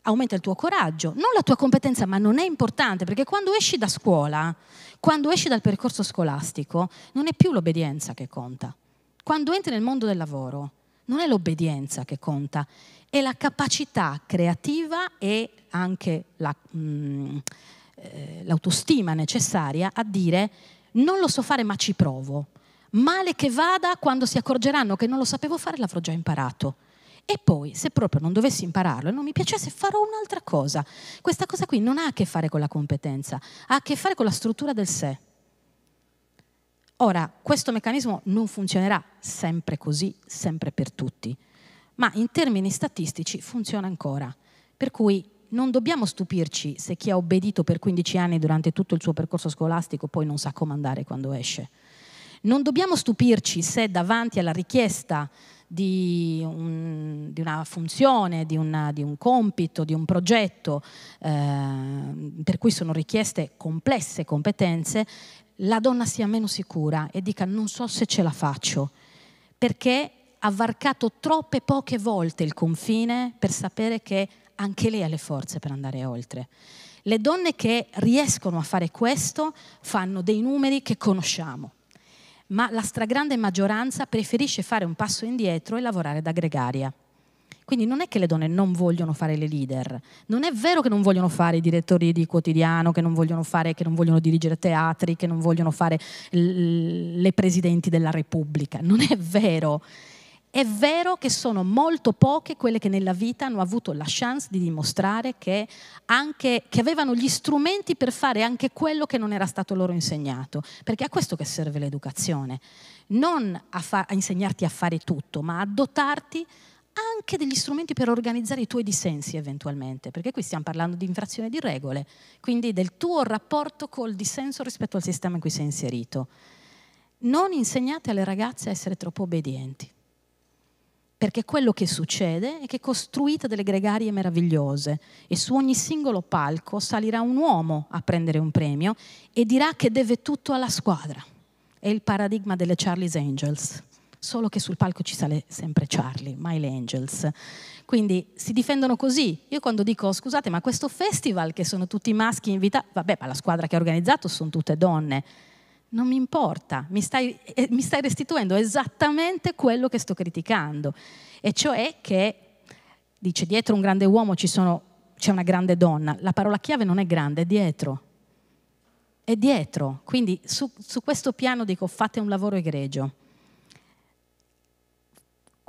aumenta il tuo coraggio, non la tua competenza, ma non è importante, perché quando esci da scuola, quando esci dal percorso scolastico, non è più l'obbedienza che conta. Quando entri nel mondo del lavoro, non è l'obbedienza che conta, è la capacità creativa e anche la, mh, mm, eh, l'autostima necessaria a dire non lo so fare ma ci provo. Male che vada, quando si accorgeranno che non lo sapevo fare, l'avrò già imparato. E poi, se proprio non dovessi impararlo e non mi piacesse, farò un'altra cosa. Questa cosa qui non ha a che fare con la competenza, ha a che fare con la struttura del sé. Ora, questo meccanismo non funzionerà sempre così, sempre per tutti, ma in termini statistici funziona ancora. Per cui non dobbiamo stupirci se chi ha obbedito per 15 anni durante tutto il suo percorso scolastico poi non sa comandare quando esce. Non dobbiamo stupirci se davanti alla richiesta di, un, di una funzione, di, una, di, un compito, di un progetto eh, per cui sono richieste complesse competenze, la donna sia meno sicura e dica non so se ce la faccio, perché ha varcato troppe poche volte il confine per sapere che anche lei ha le forze per andare oltre. Le donne che riescono a fare questo fanno dei numeri che conosciamo ma la stragrande maggioranza preferisce fare un passo indietro e lavorare da gregaria. Quindi non è che le donne non vogliono fare le leader, non è vero che non vogliono fare i direttori di quotidiano, che non vogliono, fare, che non vogliono dirigere teatri, che non vogliono fare le presidenti della Repubblica, non è vero. È vero che sono molto poche quelle che nella vita hanno avuto la chance di dimostrare che, anche, che avevano gli strumenti per fare anche quello che non era stato loro insegnato, perché è a questo che serve l'educazione, non a, fa- a insegnarti a fare tutto, ma a dotarti anche degli strumenti per organizzare i tuoi dissensi eventualmente, perché qui stiamo parlando di infrazione di regole, quindi del tuo rapporto col dissenso rispetto al sistema in cui sei inserito. Non insegnate alle ragazze a essere troppo obbedienti perché quello che succede è che costruite delle gregarie meravigliose e su ogni singolo palco salirà un uomo a prendere un premio e dirà che deve tutto alla squadra. È il paradigma delle Charlie's Angels, solo che sul palco ci sale sempre Charlie, mai le Angels. Quindi si difendono così. Io quando dico scusate ma questo festival che sono tutti maschi invitati, vabbè ma la squadra che ha organizzato sono tutte donne, non mi importa, mi stai, eh, mi stai restituendo esattamente quello che sto criticando, e cioè che, dice, dietro un grande uomo sono, c'è una grande donna, la parola chiave non è grande, è dietro, è dietro, quindi su, su questo piano dico fate un lavoro egregio.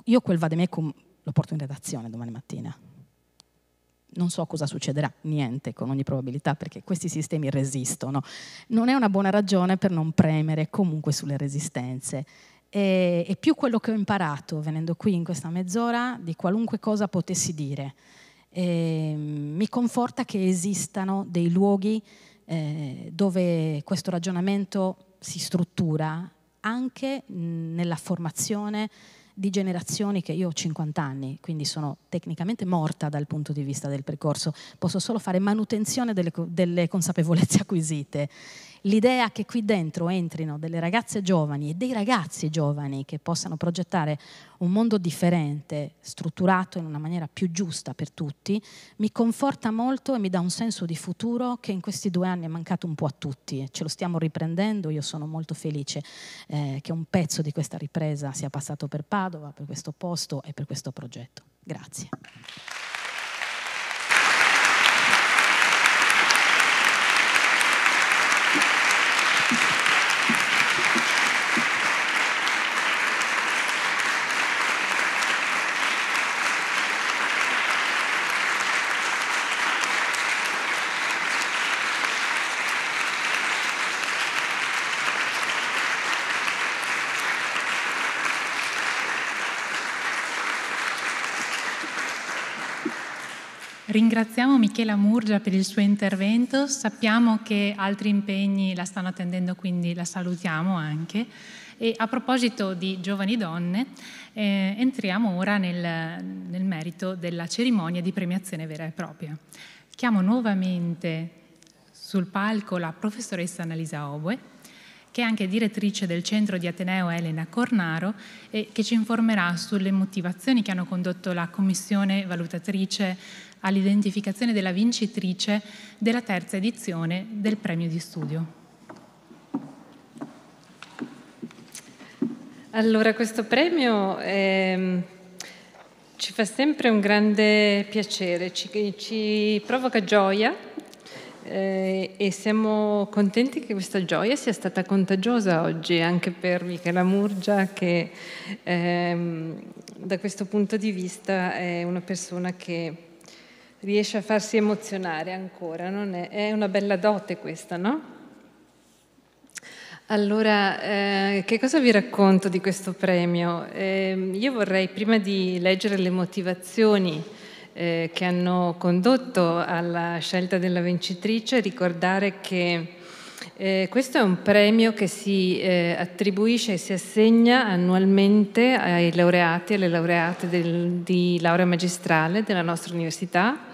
Io quel vademecum lo porto in redazione domani mattina non so cosa succederà, niente con ogni probabilità, perché questi sistemi resistono. Non è una buona ragione per non premere comunque sulle resistenze. E, e più quello che ho imparato venendo qui in questa mezz'ora di qualunque cosa potessi dire. E, ehm, mi conforta che esistano dei luoghi eh, dove questo ragionamento si struttura anche nella formazione di generazioni che io ho 50 anni, quindi sono tecnicamente morta dal punto di vista del percorso, posso solo fare manutenzione delle, delle consapevolezze <laughs> acquisite l'idea che qui dentro entrino delle ragazze giovani e dei ragazzi giovani che possano progettare un mondo differente, strutturato in una maniera più giusta per tutti, mi conforta molto e mi dà un senso di futuro che in questi due anni è mancato un po' a tutti. Ce lo stiamo riprendendo, io sono molto felice eh, che un pezzo di questa ripresa sia passato per Padova, per questo posto e per questo progetto. Grazie. ringraziamo Michela Murgia per il suo intervento, sappiamo che altri impegni la stanno attendendo, quindi la salutiamo anche. E a proposito di giovani donne, eh, entriamo ora nel, nel merito della cerimonia di premiazione vera e propria. Chiamo nuovamente sul palco la professoressa Annalisa Oboe, che è anche direttrice del centro di Ateneo Elena Cornaro e che ci informerà sulle motivazioni che hanno condotto la commissione valutatrice all'identificazione della vincitrice della terza edizione del premio di studio. Allora, questo premio eh, ci fa sempre un grande piacere, ci, ci provoca gioia eh, e siamo contenti che questa gioia sia stata contagiosa oggi anche per Michela Murgia che eh, da questo punto di vista è una persona che riesce a farsi emozionare ancora, non è? è, una bella dote questa, no? Allora, eh, che cosa vi racconto di questo premio? Eh, io vorrei, prima di leggere le motivazioni eh, che hanno condotto alla scelta della vincitrice, ricordare che eh, questo è un premio che si eh, attribuisce e si assegna annualmente ai laureati e alle laureate del, di laurea magistrale della nostra università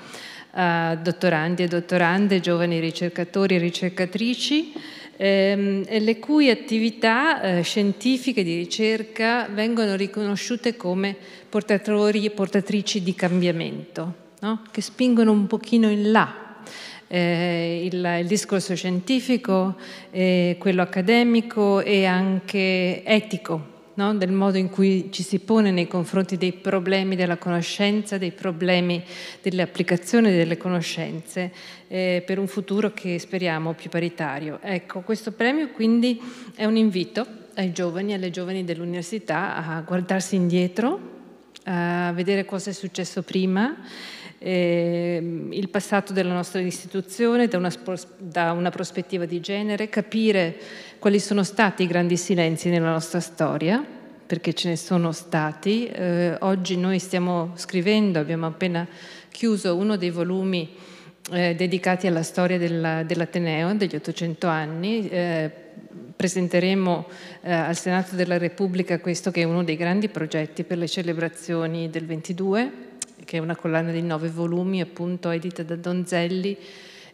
a eh, dottorandi e dottorande, giovani ricercatori e ricercatrici, ehm, le cui attività eh, scientifiche di ricerca vengono riconosciute come portatori e portatrici di cambiamento, no? che spingono un pochino in là eh, il, il, discorso scientifico, eh, quello accademico e anche etico no? del modo in cui ci si pone nei confronti dei problemi della conoscenza, dei problemi dell'applicazione delle conoscenze eh, per un futuro che speriamo più paritario. Ecco, questo premio quindi è un invito ai giovani, alle giovani dell'università a guardarsi indietro, a vedere cosa è successo prima eh, il passato della nostra istituzione da una, da una prospettiva di genere, capire quali sono stati i grandi silenzi nella nostra storia, perché ce ne sono stati. Eh, oggi noi stiamo scrivendo, abbiamo appena chiuso uno dei volumi eh, dedicati alla storia della, dell'Ateneo degli 800 anni. Eh, presenteremo eh, al Senato della Repubblica questo che è uno dei grandi progetti per le celebrazioni del 22 che è una collana di nove volumi, appunto edita da Donzelli,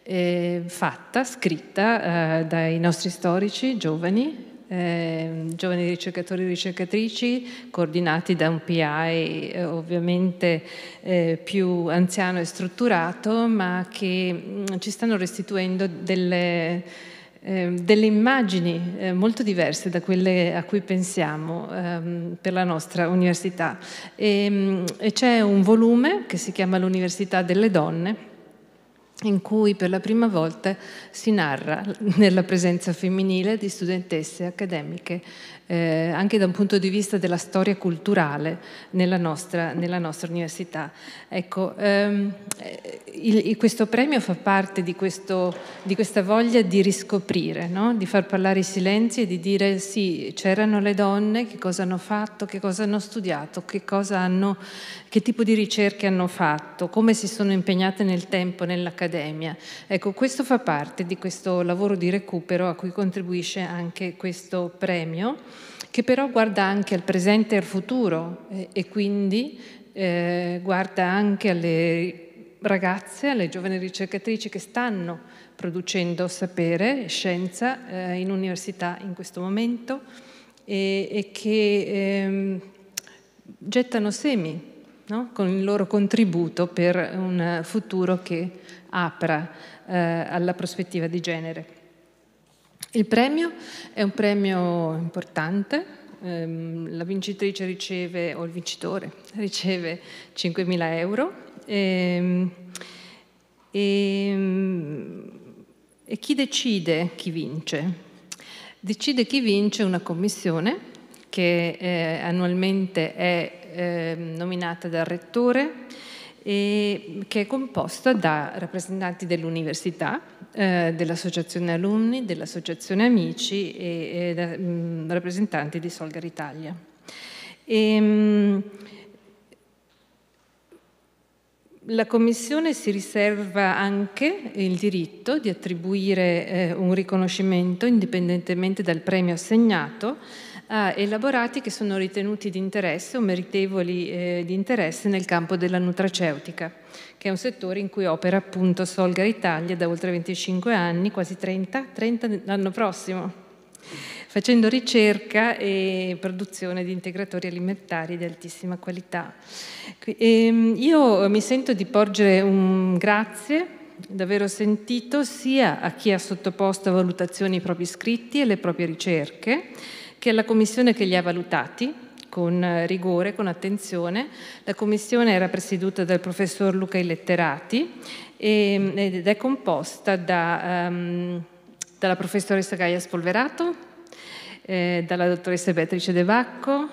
eh, fatta, scritta eh, dai nostri storici giovani, eh, giovani ricercatori e ricercatrici, coordinati da un PI eh, ovviamente eh, più anziano e strutturato, ma che mh, mm, ci stanno restituendo delle Ehm, delle immagini eh, molto diverse da quelle a cui pensiamo ehm, per la nostra università. E, ehm, e c'è un volume che si chiama L'Università delle Donne in cui per la prima volta si narra nella presenza femminile di studentesse accademiche eh, anche da un punto di vista della storia culturale nella nostra, nella nostra università. Ecco, ehm, eh, il, questo premio fa parte di, questo, di questa voglia di riscoprire, no? di far parlare i silenzi e di dire sì, c'erano le donne, che cosa hanno fatto, che cosa hanno studiato, che, hanno, che tipo di ricerche hanno fatto, come si sono impegnate nel tempo, nell'accademia. Ecco, questo fa parte di questo lavoro di recupero a cui contribuisce anche questo premio che però guarda anche al presente e al futuro e, eh, e quindi eh, guarda anche alle ragazze, alle giovani ricercatrici che stanno producendo sapere, e scienza eh, in università in questo momento e, e che ehm, gettano semi no? con il loro contributo per un futuro che apra eh, alla prospettiva di genere. Il premio è un premio importante, ehm, la vincitrice riceve, o il vincitore <laughs> riceve 5.000 euro e, ehm, e, ehm, e chi decide chi vince? Decide chi vince una commissione che eh, annualmente è eh, nominata dal rettore e che è composta da rappresentanti dell'università, eh, dell'associazione alunni, dell'associazione amici e, e da, mh, mm, rappresentanti di Solgar Italia. E, ehm, mh, la Commissione si riserva anche il diritto di attribuire eh, un riconoscimento, indipendentemente dal premio assegnato, ah, elaborati che sono ritenuti di interesse o meritevoli eh, di interesse nel campo della nutraceutica, che è un settore in cui opera appunto Solgar Italia da oltre 25 anni, quasi 30, 30 l'anno prossimo, facendo ricerca e produzione di integratori alimentari di altissima qualità. E ehm, io mi sento di porgere un grazie davvero sentito sia a chi ha sottoposto a valutazioni i propri scritti e le proprie ricerche, che è la commissione che li ha valutati con eh, rigore, con attenzione. La commissione era presieduta dal professor Luca Illetterati ehm, ed è composta da, um, dalla professoressa Gaia Spolverato, eh, dalla dottoressa Beatrice De Vacco,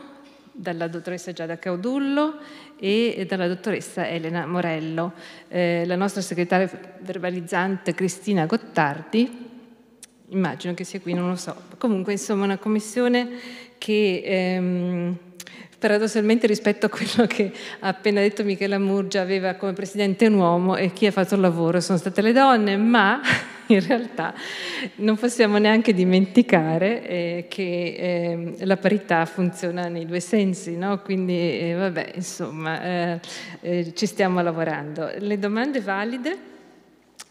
dalla dottoressa Giada Caudullo e dalla dottoressa Elena Morello, eh, la nostra segretaria verbalizzante Cristina Gottardi immagino che sia qui, non lo so. Comunque, insomma, una commissione che ehm, paradossalmente rispetto a quello che ha appena detto Michela Murgia aveva come presidente un uomo e chi ha fatto il lavoro sono state le donne, ma <laughs> in realtà non possiamo neanche dimenticare eh, che eh, la parità funziona nei due sensi, no? quindi eh, vabbè, insomma, eh, eh, ci stiamo lavorando. Le domande valide?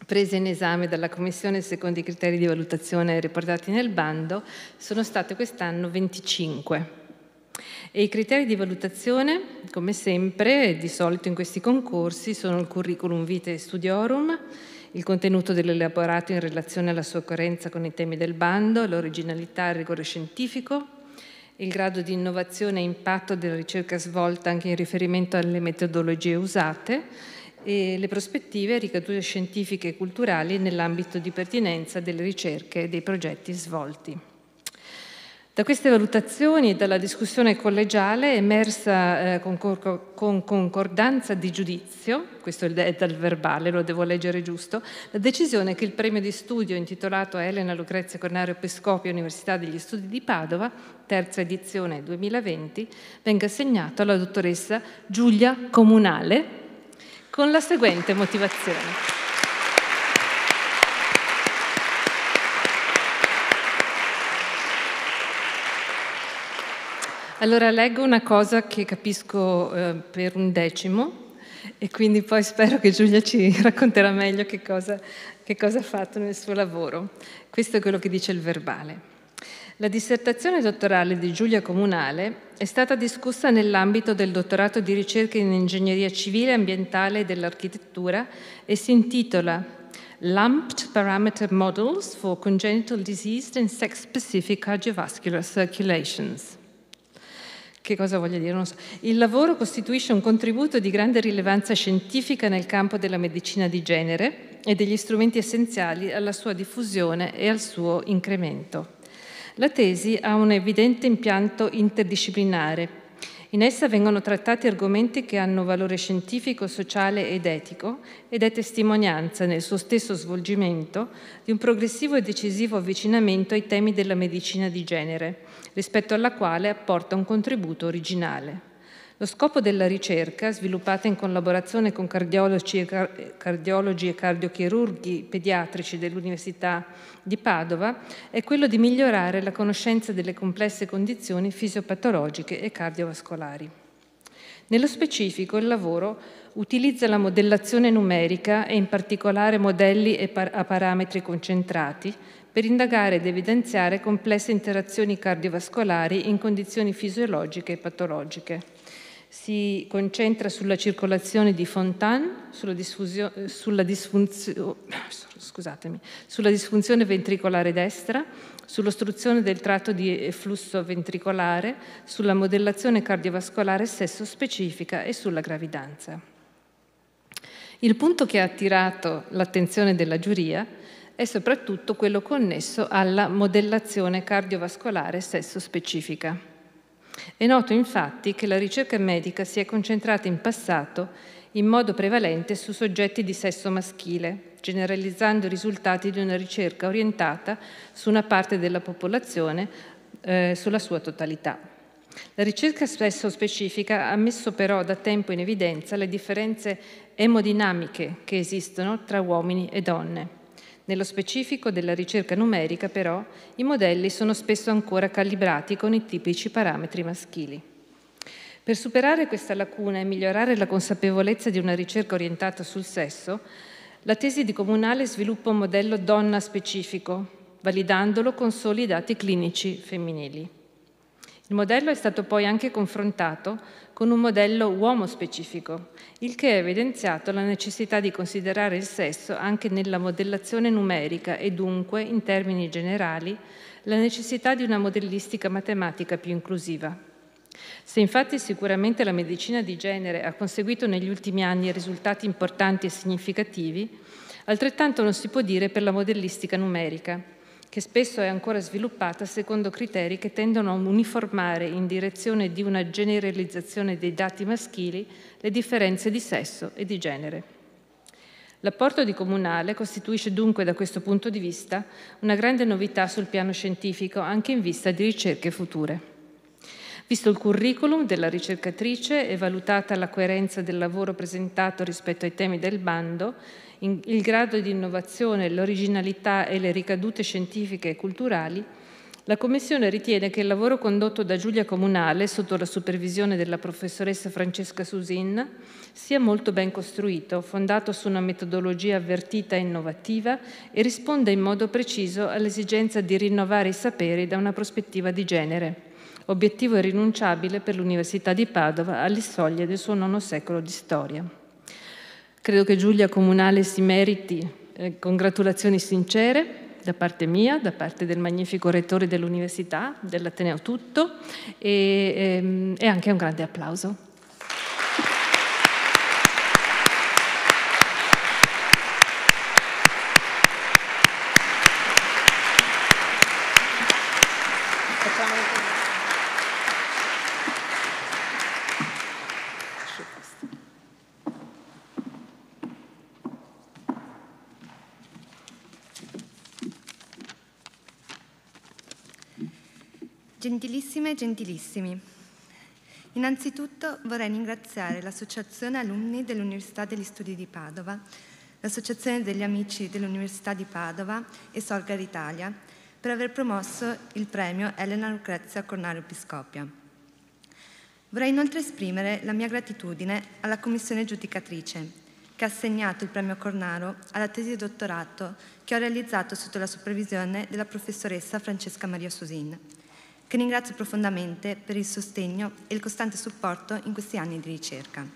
prese in esame dalla Commissione secondo i criteri di valutazione riportati nel bando sono state quest'anno 25. E I criteri di valutazione, come sempre, di solito in questi concorsi, sono il curriculum vitae studiorum, il contenuto dell'elaborato in relazione alla sua coerenza con i temi del bando, l'originalità e il rigore scientifico, il grado di innovazione e impatto della ricerca svolta anche in riferimento alle metodologie usate e le prospettive ricadute scientifiche e culturali nell'ambito di pertinenza delle ricerche e dei progetti svolti. Da queste valutazioni e dalla discussione collegiale emersa eh, con, con, concordanza di giudizio, questo è dal verbale, lo devo leggere giusto, la decisione che il premio di studio intitolato a Elena Lucrezia Cornario Pescopio Università degli Studi di Padova, terza edizione 2020, venga assegnato alla dottoressa Giulia Comunale, con la seguente motivazione. Allora leggo una cosa che capisco eh, per un decimo e quindi poi spero che Giulia ci <laughs> racconterà meglio che cosa, che cosa ha fatto nel suo lavoro. Questo è quello che dice il verbale. La dissertazione dottorale di Giulia Comunale è stata discussa nell'ambito del dottorato di ricerca in ingegneria civile, ambientale e dell'architettura e si intitola Lumped Parameter Models for Congenital Disease and Sex-Specific Cardiovascular Circulations. Che cosa voglio dire? So. Il lavoro costituisce un contributo di grande rilevanza scientifica nel campo della medicina di genere e degli strumenti essenziali alla sua diffusione e al suo incremento. La tesi ha un evidente impianto interdisciplinare. In essa vengono trattati argomenti che hanno valore scientifico, sociale ed etico ed è testimonianza nel suo stesso svolgimento di un progressivo e decisivo avvicinamento ai temi della medicina di genere, rispetto alla quale apporta un contributo originale. Lo scopo della ricerca, sviluppata in collaborazione con cardiologi e, car- cardiologi e cardiochirurghi pediatrici dell'Università di Padova, è quello di migliorare la conoscenza delle complesse condizioni fisiopatologiche e cardiovascolari. Nello specifico il lavoro utilizza la modellazione numerica e in particolare modelli a parametri concentrati per indagare ed evidenziare complesse interazioni cardiovascolari in condizioni fisiologiche e patologiche si concentra sulla circolazione di Fontan, sulla, diffusio, sulla, disfunzio, sulla disfunzione ventricolare destra, sull'ostruzione del tratto di flusso ventricolare, sulla modellazione cardiovascolare sesso specifica e sulla gravidanza. Il punto che ha attirato l'attenzione della giuria è soprattutto quello connesso alla modellazione cardiovascolare sesso specifica. È noto infatti che la ricerca medica si è concentrata in passato in modo prevalente su soggetti di sesso maschile, generalizzando i risultati di una ricerca orientata su una parte della popolazione, eh, sulla sua totalità. La ricerca spesso specifica ha messo però da tempo in evidenza le differenze emodinamiche che esistono tra uomini e donne. Nello specifico della ricerca numerica, però, i modelli sono spesso ancora calibrati con i tipici parametri maschili. Per superare questa lacuna e migliorare la consapevolezza di una ricerca orientata sul sesso, la tesi di Comunale sviluppa un modello donna specifico, validandolo con soli dati clinici femminili. Il modello è stato poi anche confrontato con un modello uomo specifico, il che ha evidenziato la necessità di considerare il sesso anche nella modellazione numerica e dunque, in termini generali, la necessità di una modellistica matematica più inclusiva. Se infatti sicuramente la medicina di genere ha conseguito negli ultimi anni risultati importanti e significativi, altrettanto non si può dire per la modellistica numerica che spesso è ancora sviluppata secondo criteri che tendono a uniformare in direzione di una generalizzazione dei dati maschili le differenze di sesso e di genere. L'apporto di Comunale costituisce dunque da questo punto di vista una grande novità sul piano scientifico anche in vista di ricerche future. Visto il curriculum della ricercatrice e valutata la coerenza del lavoro presentato rispetto ai temi del bando, il grado di innovazione, l'originalità e le ricadute scientifiche e culturali, la Commissione ritiene che il lavoro condotto da Giulia Comunale sotto la supervisione della professoressa Francesca Susin sia molto ben costruito, fondato su una metodologia avvertita e innovativa e risponda in modo preciso all'esigenza di rinnovare i saperi da una prospettiva di genere, obiettivo irrinunciabile per l'Università di Padova alle soglie del suo nono secolo di storia. Credo che Giulia Comunale si meriti eh, congratulazioni sincere da parte mia, da parte del magnifico rettore dell'università, dell'Ateneo tutto e, ehm, e anche un grande applauso Gentilissime e gentilissimi, innanzitutto vorrei ringraziare l'Associazione Alunni dell'Università degli Studi di Padova, l'Associazione degli Amici dell'Università di Padova e Solgar Italia per aver promosso il premio Elena Lucrezia Cornario Piscopia. Vorrei inoltre esprimere la mia gratitudine alla Commissione giudicatrice che ha assegnato il premio Cornaro alla tesi di dottorato che ho realizzato sotto la supervisione della professoressa Francesca Maria Susin che ringrazio profondamente per il sostegno e il costante supporto in questi anni di ricerca.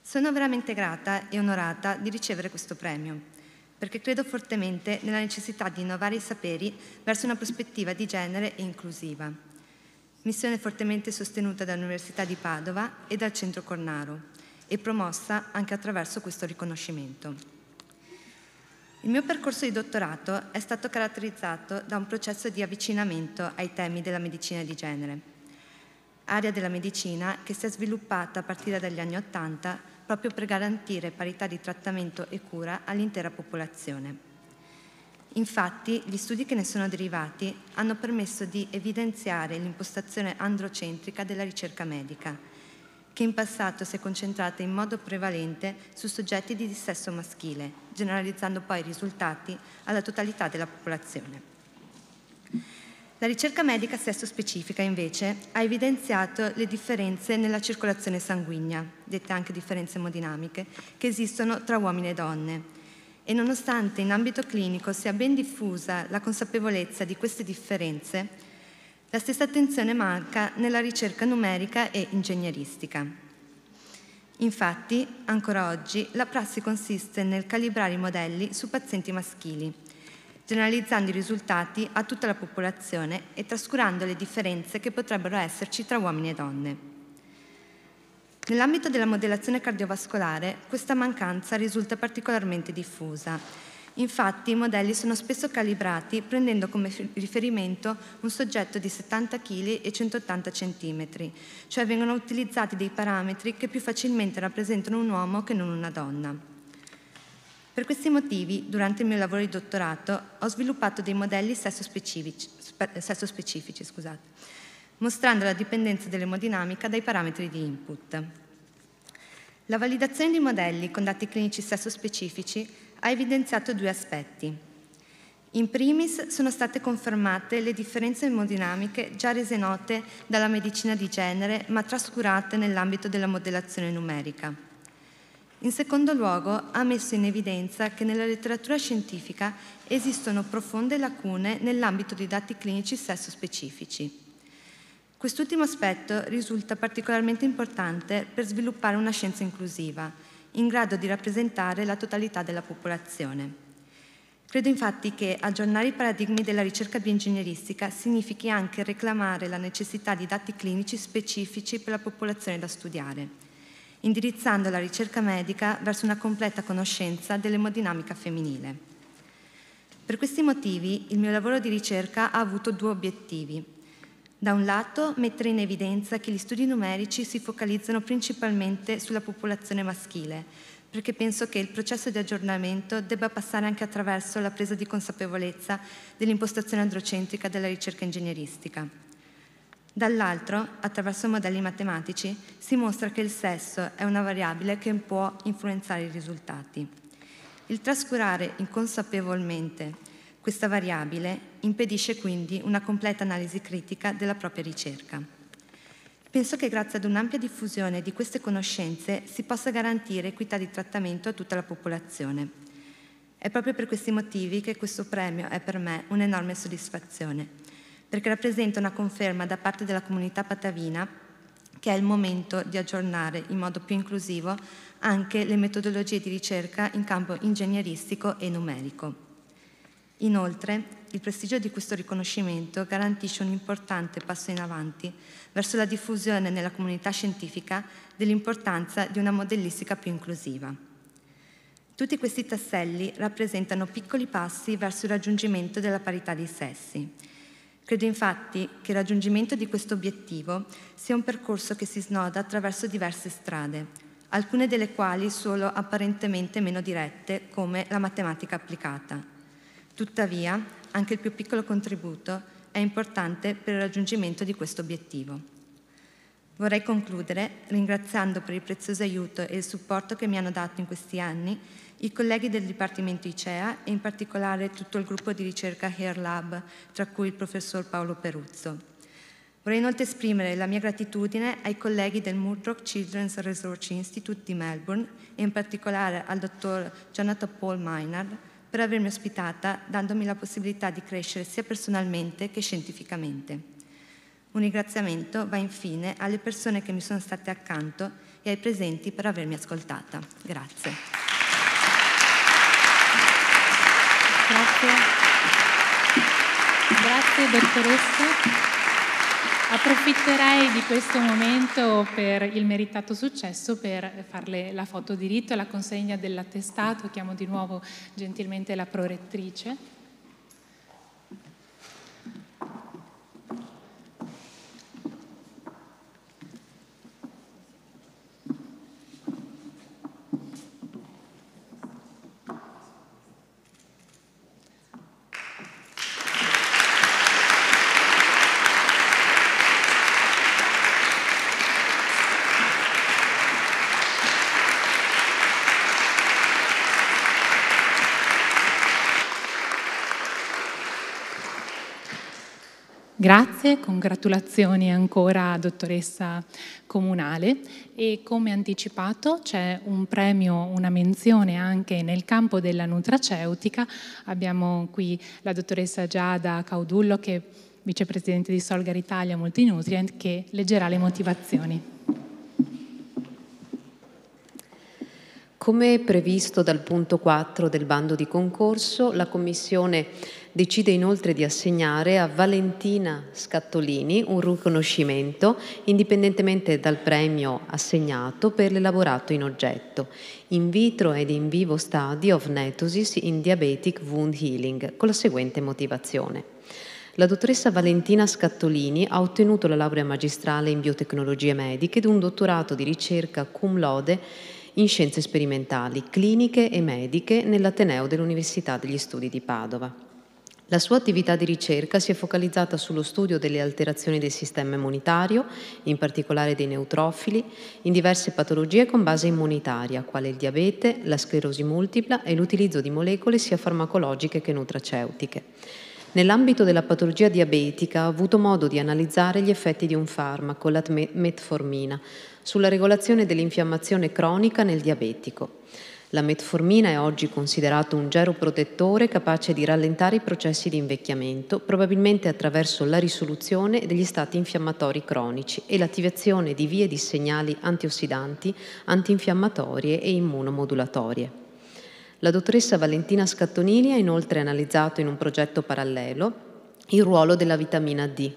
Sono veramente grata e onorata di ricevere questo premio, perché credo fortemente nella necessità di innovare i saperi verso una prospettiva di genere e inclusiva. Missione fortemente sostenuta dall'Università di Padova e dal Centro Cornaro e promossa anche attraverso questo riconoscimento. Il mio percorso di dottorato è stato caratterizzato da un processo di avvicinamento ai temi della medicina di genere, area della medicina che si è sviluppata a partire dagli anni Ottanta proprio per garantire parità di trattamento e cura all'intera popolazione. Infatti, gli studi che ne sono derivati hanno permesso di evidenziare l'impostazione androcentrica della ricerca medica, che in passato si è concentrata in modo prevalente su soggetti di sesso maschile, generalizzando poi i risultati alla totalità della popolazione. La ricerca medica sesso specifica invece ha evidenziato le differenze nella circolazione sanguigna, dette anche differenze emodinamiche, che esistono tra uomini e donne. E nonostante in ambito clinico sia ben diffusa la consapevolezza di queste differenze, la stessa attenzione manca nella ricerca numerica e ingegneristica. Infatti, ancora oggi, la prassi consiste nel calibrare i modelli su pazienti maschili, generalizzando i risultati a tutta la popolazione e trascurando le differenze che potrebbero esserci tra uomini e donne. Nell'ambito della modellazione cardiovascolare, questa mancanza risulta particolarmente diffusa Infatti i modelli sono spesso calibrati prendendo come riferimento un soggetto di 70 kg e 180 cm, cioè vengono utilizzati dei parametri che più facilmente rappresentano un uomo che non una donna. Per questi motivi, durante il mio lavoro di dottorato, ho sviluppato dei modelli sesso-specifici, sesso-specifici scusate, mostrando la dipendenza dell'emodinamica dai parametri di input. La validazione di modelli con dati clinici sesso-specifici ha evidenziato due aspetti. In primis sono state confermate le differenze emodinamiche già rese note dalla medicina di genere ma trascurate nell'ambito della modellazione numerica. In secondo luogo ha messo in evidenza che nella letteratura scientifica esistono profonde lacune nell'ambito dei dati clinici sesso specifici. Quest'ultimo aspetto risulta particolarmente importante per sviluppare una scienza inclusiva, in grado di rappresentare la totalità della popolazione. Credo infatti che aggiornare i paradigmi della ricerca bioingegneristica significhi anche reclamare la necessità di dati clinici specifici per la popolazione da studiare, indirizzando la ricerca medica verso una completa conoscenza dell'emodinamica femminile. Per questi motivi il mio lavoro di ricerca ha avuto due obiettivi. Da un lato mettere in evidenza che gli studi numerici si focalizzano principalmente sulla popolazione maschile, perché penso che il processo di aggiornamento debba passare anche attraverso la presa di consapevolezza dell'impostazione androcentrica della ricerca ingegneristica. Dall'altro, attraverso modelli matematici, si mostra che il sesso è una variabile che può influenzare i risultati. Il trascurare inconsapevolmente questa variabile impedisce quindi una completa analisi critica della propria ricerca. Penso che grazie ad un'ampia diffusione di queste conoscenze si possa garantire equità di trattamento a tutta la popolazione. È proprio per questi motivi che questo premio è per me un'enorme soddisfazione, perché rappresenta una conferma da parte della comunità patavina che è il momento di aggiornare in modo più inclusivo anche le metodologie di ricerca in campo ingegneristico e numerico. Inoltre, il prestigio di questo riconoscimento garantisce un importante passo in avanti verso la diffusione nella comunità scientifica dell'importanza di una modellistica più inclusiva. Tutti questi tasselli rappresentano piccoli passi verso il raggiungimento della parità dei sessi. Credo infatti che il raggiungimento di questo obiettivo sia un percorso che si snoda attraverso diverse strade, alcune delle quali solo apparentemente meno dirette, come la matematica applicata. Tuttavia, anche il più piccolo contributo è importante per il raggiungimento di questo obiettivo. Vorrei concludere ringraziando per il prezioso aiuto e il supporto che mi hanno dato in questi anni i colleghi del Dipartimento ICEA e in particolare tutto il gruppo di ricerca Hair Lab, tra cui il professor Paolo Peruzzo. Vorrei inoltre esprimere la mia gratitudine ai colleghi del Murdoch Children's Research Institute di Melbourne e in particolare al dottor Jonathan Paul Maynard per avermi ospitata, dandomi la possibilità di crescere sia personalmente che scientificamente. Un ringraziamento va infine alle persone che mi sono state accanto e ai presenti per avermi ascoltata. Grazie. Grazie. Grazie dottoressa. Approfitterei di questo momento per il meritato successo per farle la foto diritto e la consegna dell'attestato. Chiamo di nuovo gentilmente la prorettrice. Grazie, congratulazioni ancora dottoressa comunale e come anticipato c'è un premio, una menzione anche nel campo della nutraceutica. Abbiamo qui la dottoressa Giada Caudullo che è vicepresidente di Solgar Italia Multinutrient che leggerà le motivazioni. Come previsto dal punto 4 del bando di concorso, la Commissione Decide inoltre di assegnare a Valentina Scattolini un riconoscimento, indipendentemente dal premio assegnato per l'elaborato in oggetto, in vitro ed in vivo study of netosis in diabetic wound healing, con la seguente motivazione. La dottoressa Valentina Scattolini ha ottenuto la laurea magistrale in biotecnologie mediche ed un dottorato di ricerca cum laude in scienze sperimentali, cliniche e mediche nell'Ateneo dell'Università degli Studi di Padova. La sua attività di ricerca si è focalizzata sullo studio delle alterazioni del sistema immunitario, in particolare dei neutrofili, in diverse patologie con base immunitaria, quale il diabete, la sclerosi multipla e l'utilizzo di molecole sia farmacologiche che nutraceutiche. Nell'ambito della patologia diabetica ha avuto modo di analizzare gli effetti di un farmaco, la metformina, sulla regolazione dell'infiammazione cronica nel diabetico. La metformina è oggi considerato un gero protettore capace di rallentare i processi di invecchiamento, probabilmente attraverso la risoluzione degli stati infiammatori cronici e l'attivazione di vie di segnali antiossidanti, antinfiammatorie e immunomodulatorie. La dottoressa Valentina Scattonini ha inoltre analizzato in un progetto parallelo il ruolo della vitamina D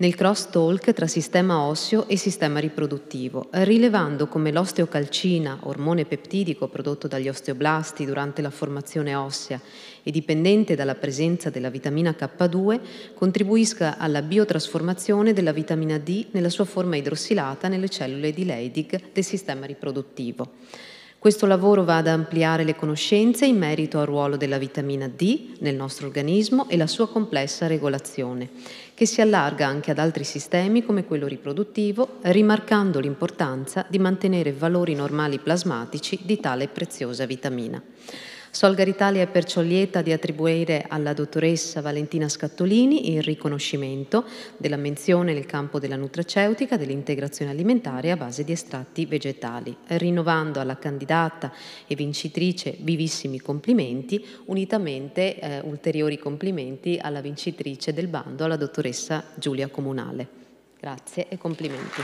nel cross-talk tra sistema osseo e sistema riproduttivo, rilevando come l'osteocalcina, ormone peptidico prodotto dagli osteoblasti durante la formazione ossea e dipendente dalla presenza della vitamina K2, contribuisca alla biotrasformazione della vitamina D nella sua forma idrossilata nelle cellule di Leydig del sistema riproduttivo. Questo lavoro va ad ampliare le conoscenze in merito al ruolo della vitamina D nel nostro organismo e la sua complessa regolazione che si allarga anche ad altri sistemi come quello riproduttivo, rimarcando l'importanza di mantenere valori normali plasmatici di tale preziosa vitamina. Solgar Italia è perciò lieta di attribuire alla dottoressa Valentina Scattolini il riconoscimento della menzione nel campo della nutraceutica dell'integrazione alimentare a base di estratti vegetali, rinnovando alla candidata e vincitrice vivissimi complimenti, unitamente eh, ulteriori complimenti alla vincitrice del bando, alla dottoressa Giulia Comunale. Grazie e complimenti.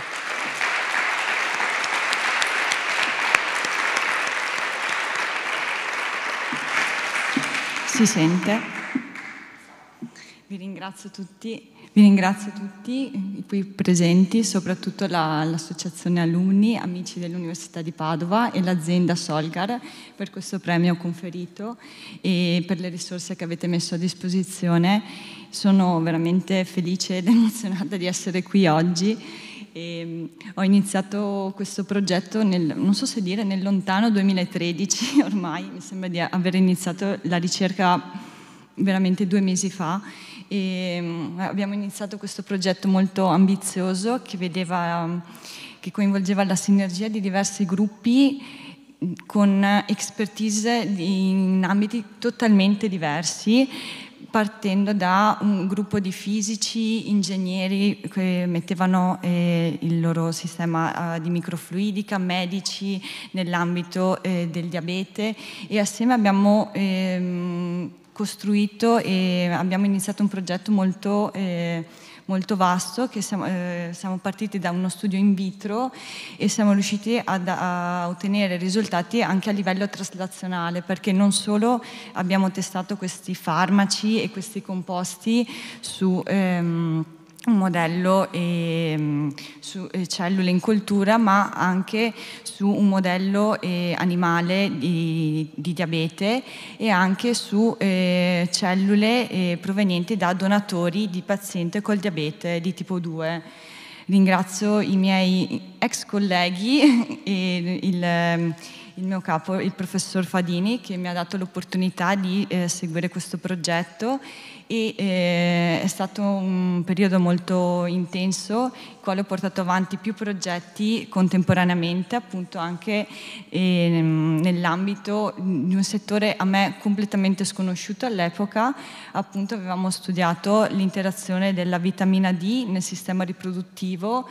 Si sente? Vi ringrazio tutti, vi ringrazio tutti qui presenti, soprattutto la, l'associazione alunni, amici dell'Università di Padova e l'azienda Solgar per questo premio conferito e per le risorse che avete messo a disposizione. Sono veramente felice ed <laughs> emozionata di essere qui oggi e ehm, ho iniziato questo progetto nel, non so se dire, nel lontano 2013 <laughs> ormai, mi sembra di aver iniziato la ricerca veramente due mesi fa. E ehm, abbiamo iniziato questo progetto molto ambizioso che, vedeva, che coinvolgeva la sinergia di diversi gruppi con expertise in ambiti totalmente diversi partendo da un gruppo di fisici, ingegneri che mettevano eh, il loro sistema eh, di microfluidica, medici nell'ambito eh, del diabete e assieme abbiamo ehm, costruito e abbiamo iniziato un progetto molto eh, molto vasto, che siamo, eh, siamo partiti da uno studio in vitro e siamo riusciti ad, a ottenere risultati anche a livello traslazionale, perché non solo abbiamo testato questi farmaci e questi composti su... Ehm, un modello ehm, eh, su cellule in coltura, ma anche su un modello eh, animale di, di, diabete e anche su eh, cellule eh, provenienti da donatori di paziente col diabete di tipo 2. Ringrazio i miei ex colleghi <laughs> e il, il mio capo, il professor Fadini, che mi ha dato l'opportunità di eh, seguire questo progetto e eh, è stato un periodo molto intenso, il quale ho portato avanti più progetti contemporaneamente, appunto anche eh, nell'ambito di un settore a me completamente sconosciuto all'epoca, appunto avevamo studiato l'interazione della vitamina D nel sistema riproduttivo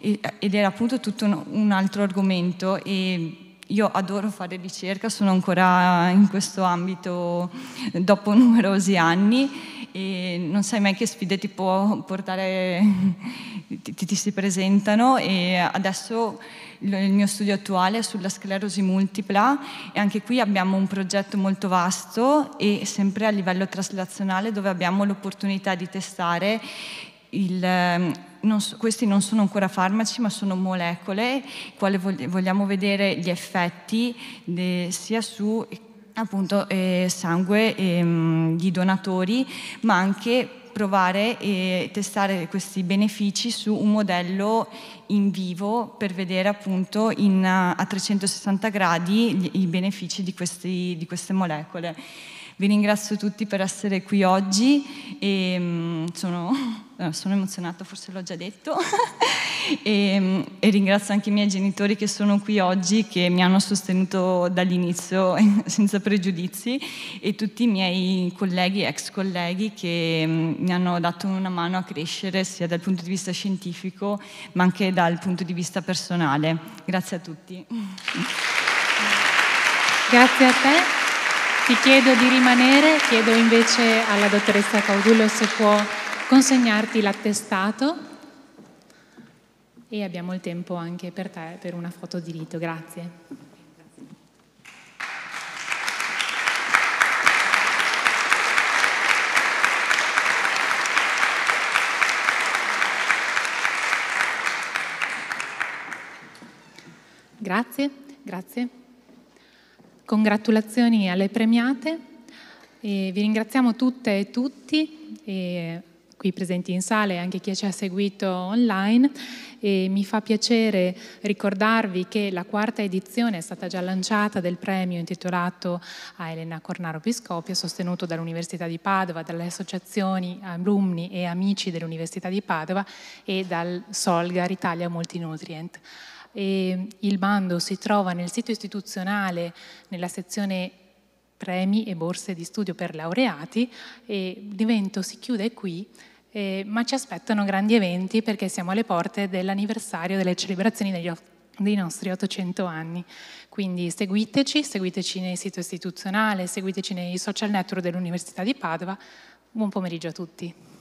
e, ed era appunto tutto un, un altro argomento e, io adoro fare ricerca, sono ancora in questo ambito dopo numerosi anni e non sai mai che sfide ti può portare, <laughs> ti, ti, si presentano e adesso il mio studio attuale è sulla sclerosi multipla e anche qui abbiamo un progetto molto vasto e sempre a livello traslazionale dove abbiamo l'opportunità di testare il, non so, questi non sono ancora farmaci ma sono molecole, quale vogliamo vedere gli effetti de, sia su appunto eh, sangue ehm, di donatori, ma anche provare e eh, testare questi benefici su un modello in vivo per vedere appunto in, a 360 gradi i benefici di, questi, di, queste molecole. Vi ringrazio tutti per essere qui oggi e ehm, sono eh, sono emozionata, forse l'ho già detto, <laughs> e, mm, e, ringrazio anche i miei genitori che sono qui oggi, che mi hanno sostenuto dall'inizio <laughs> senza pregiudizi, e tutti i miei colleghi, ex colleghi, che mm, mi hanno dato una mano a crescere sia dal punto di vista scientifico, ma anche dal punto di vista personale. Grazie a tutti. Grazie a te. Ti chiedo di rimanere, chiedo invece alla dottoressa Caudullo se può consegnarti l'attestato e abbiamo il tempo anche per te per una foto di rito. Grazie. Grazie, grazie. Congratulazioni alle premiate. E vi ringraziamo tutte e tutti e qui presenti in sala e anche chi ci ha seguito online. E mi fa piacere ricordarvi che la quarta edizione è stata già lanciata del premio intitolato a Elena Cornaro Piscopio, sostenuto dall'Università di Padova, dalle associazioni alumni e amici dell'Università di Padova e dal Solgar Italia Multinutrient. E il bando si trova nel sito istituzionale, nella sezione premi e borse di studio per laureati e l'evento si chiude qui eh, ma ci aspettano grandi eventi perché siamo alle porte dell'anniversario delle celebrazioni degli, dei nostri 800 anni. Quindi seguiteci, seguiteci nel sito istituzionale, seguiteci nei social network dell'Università di Padova. Buon pomeriggio a tutti.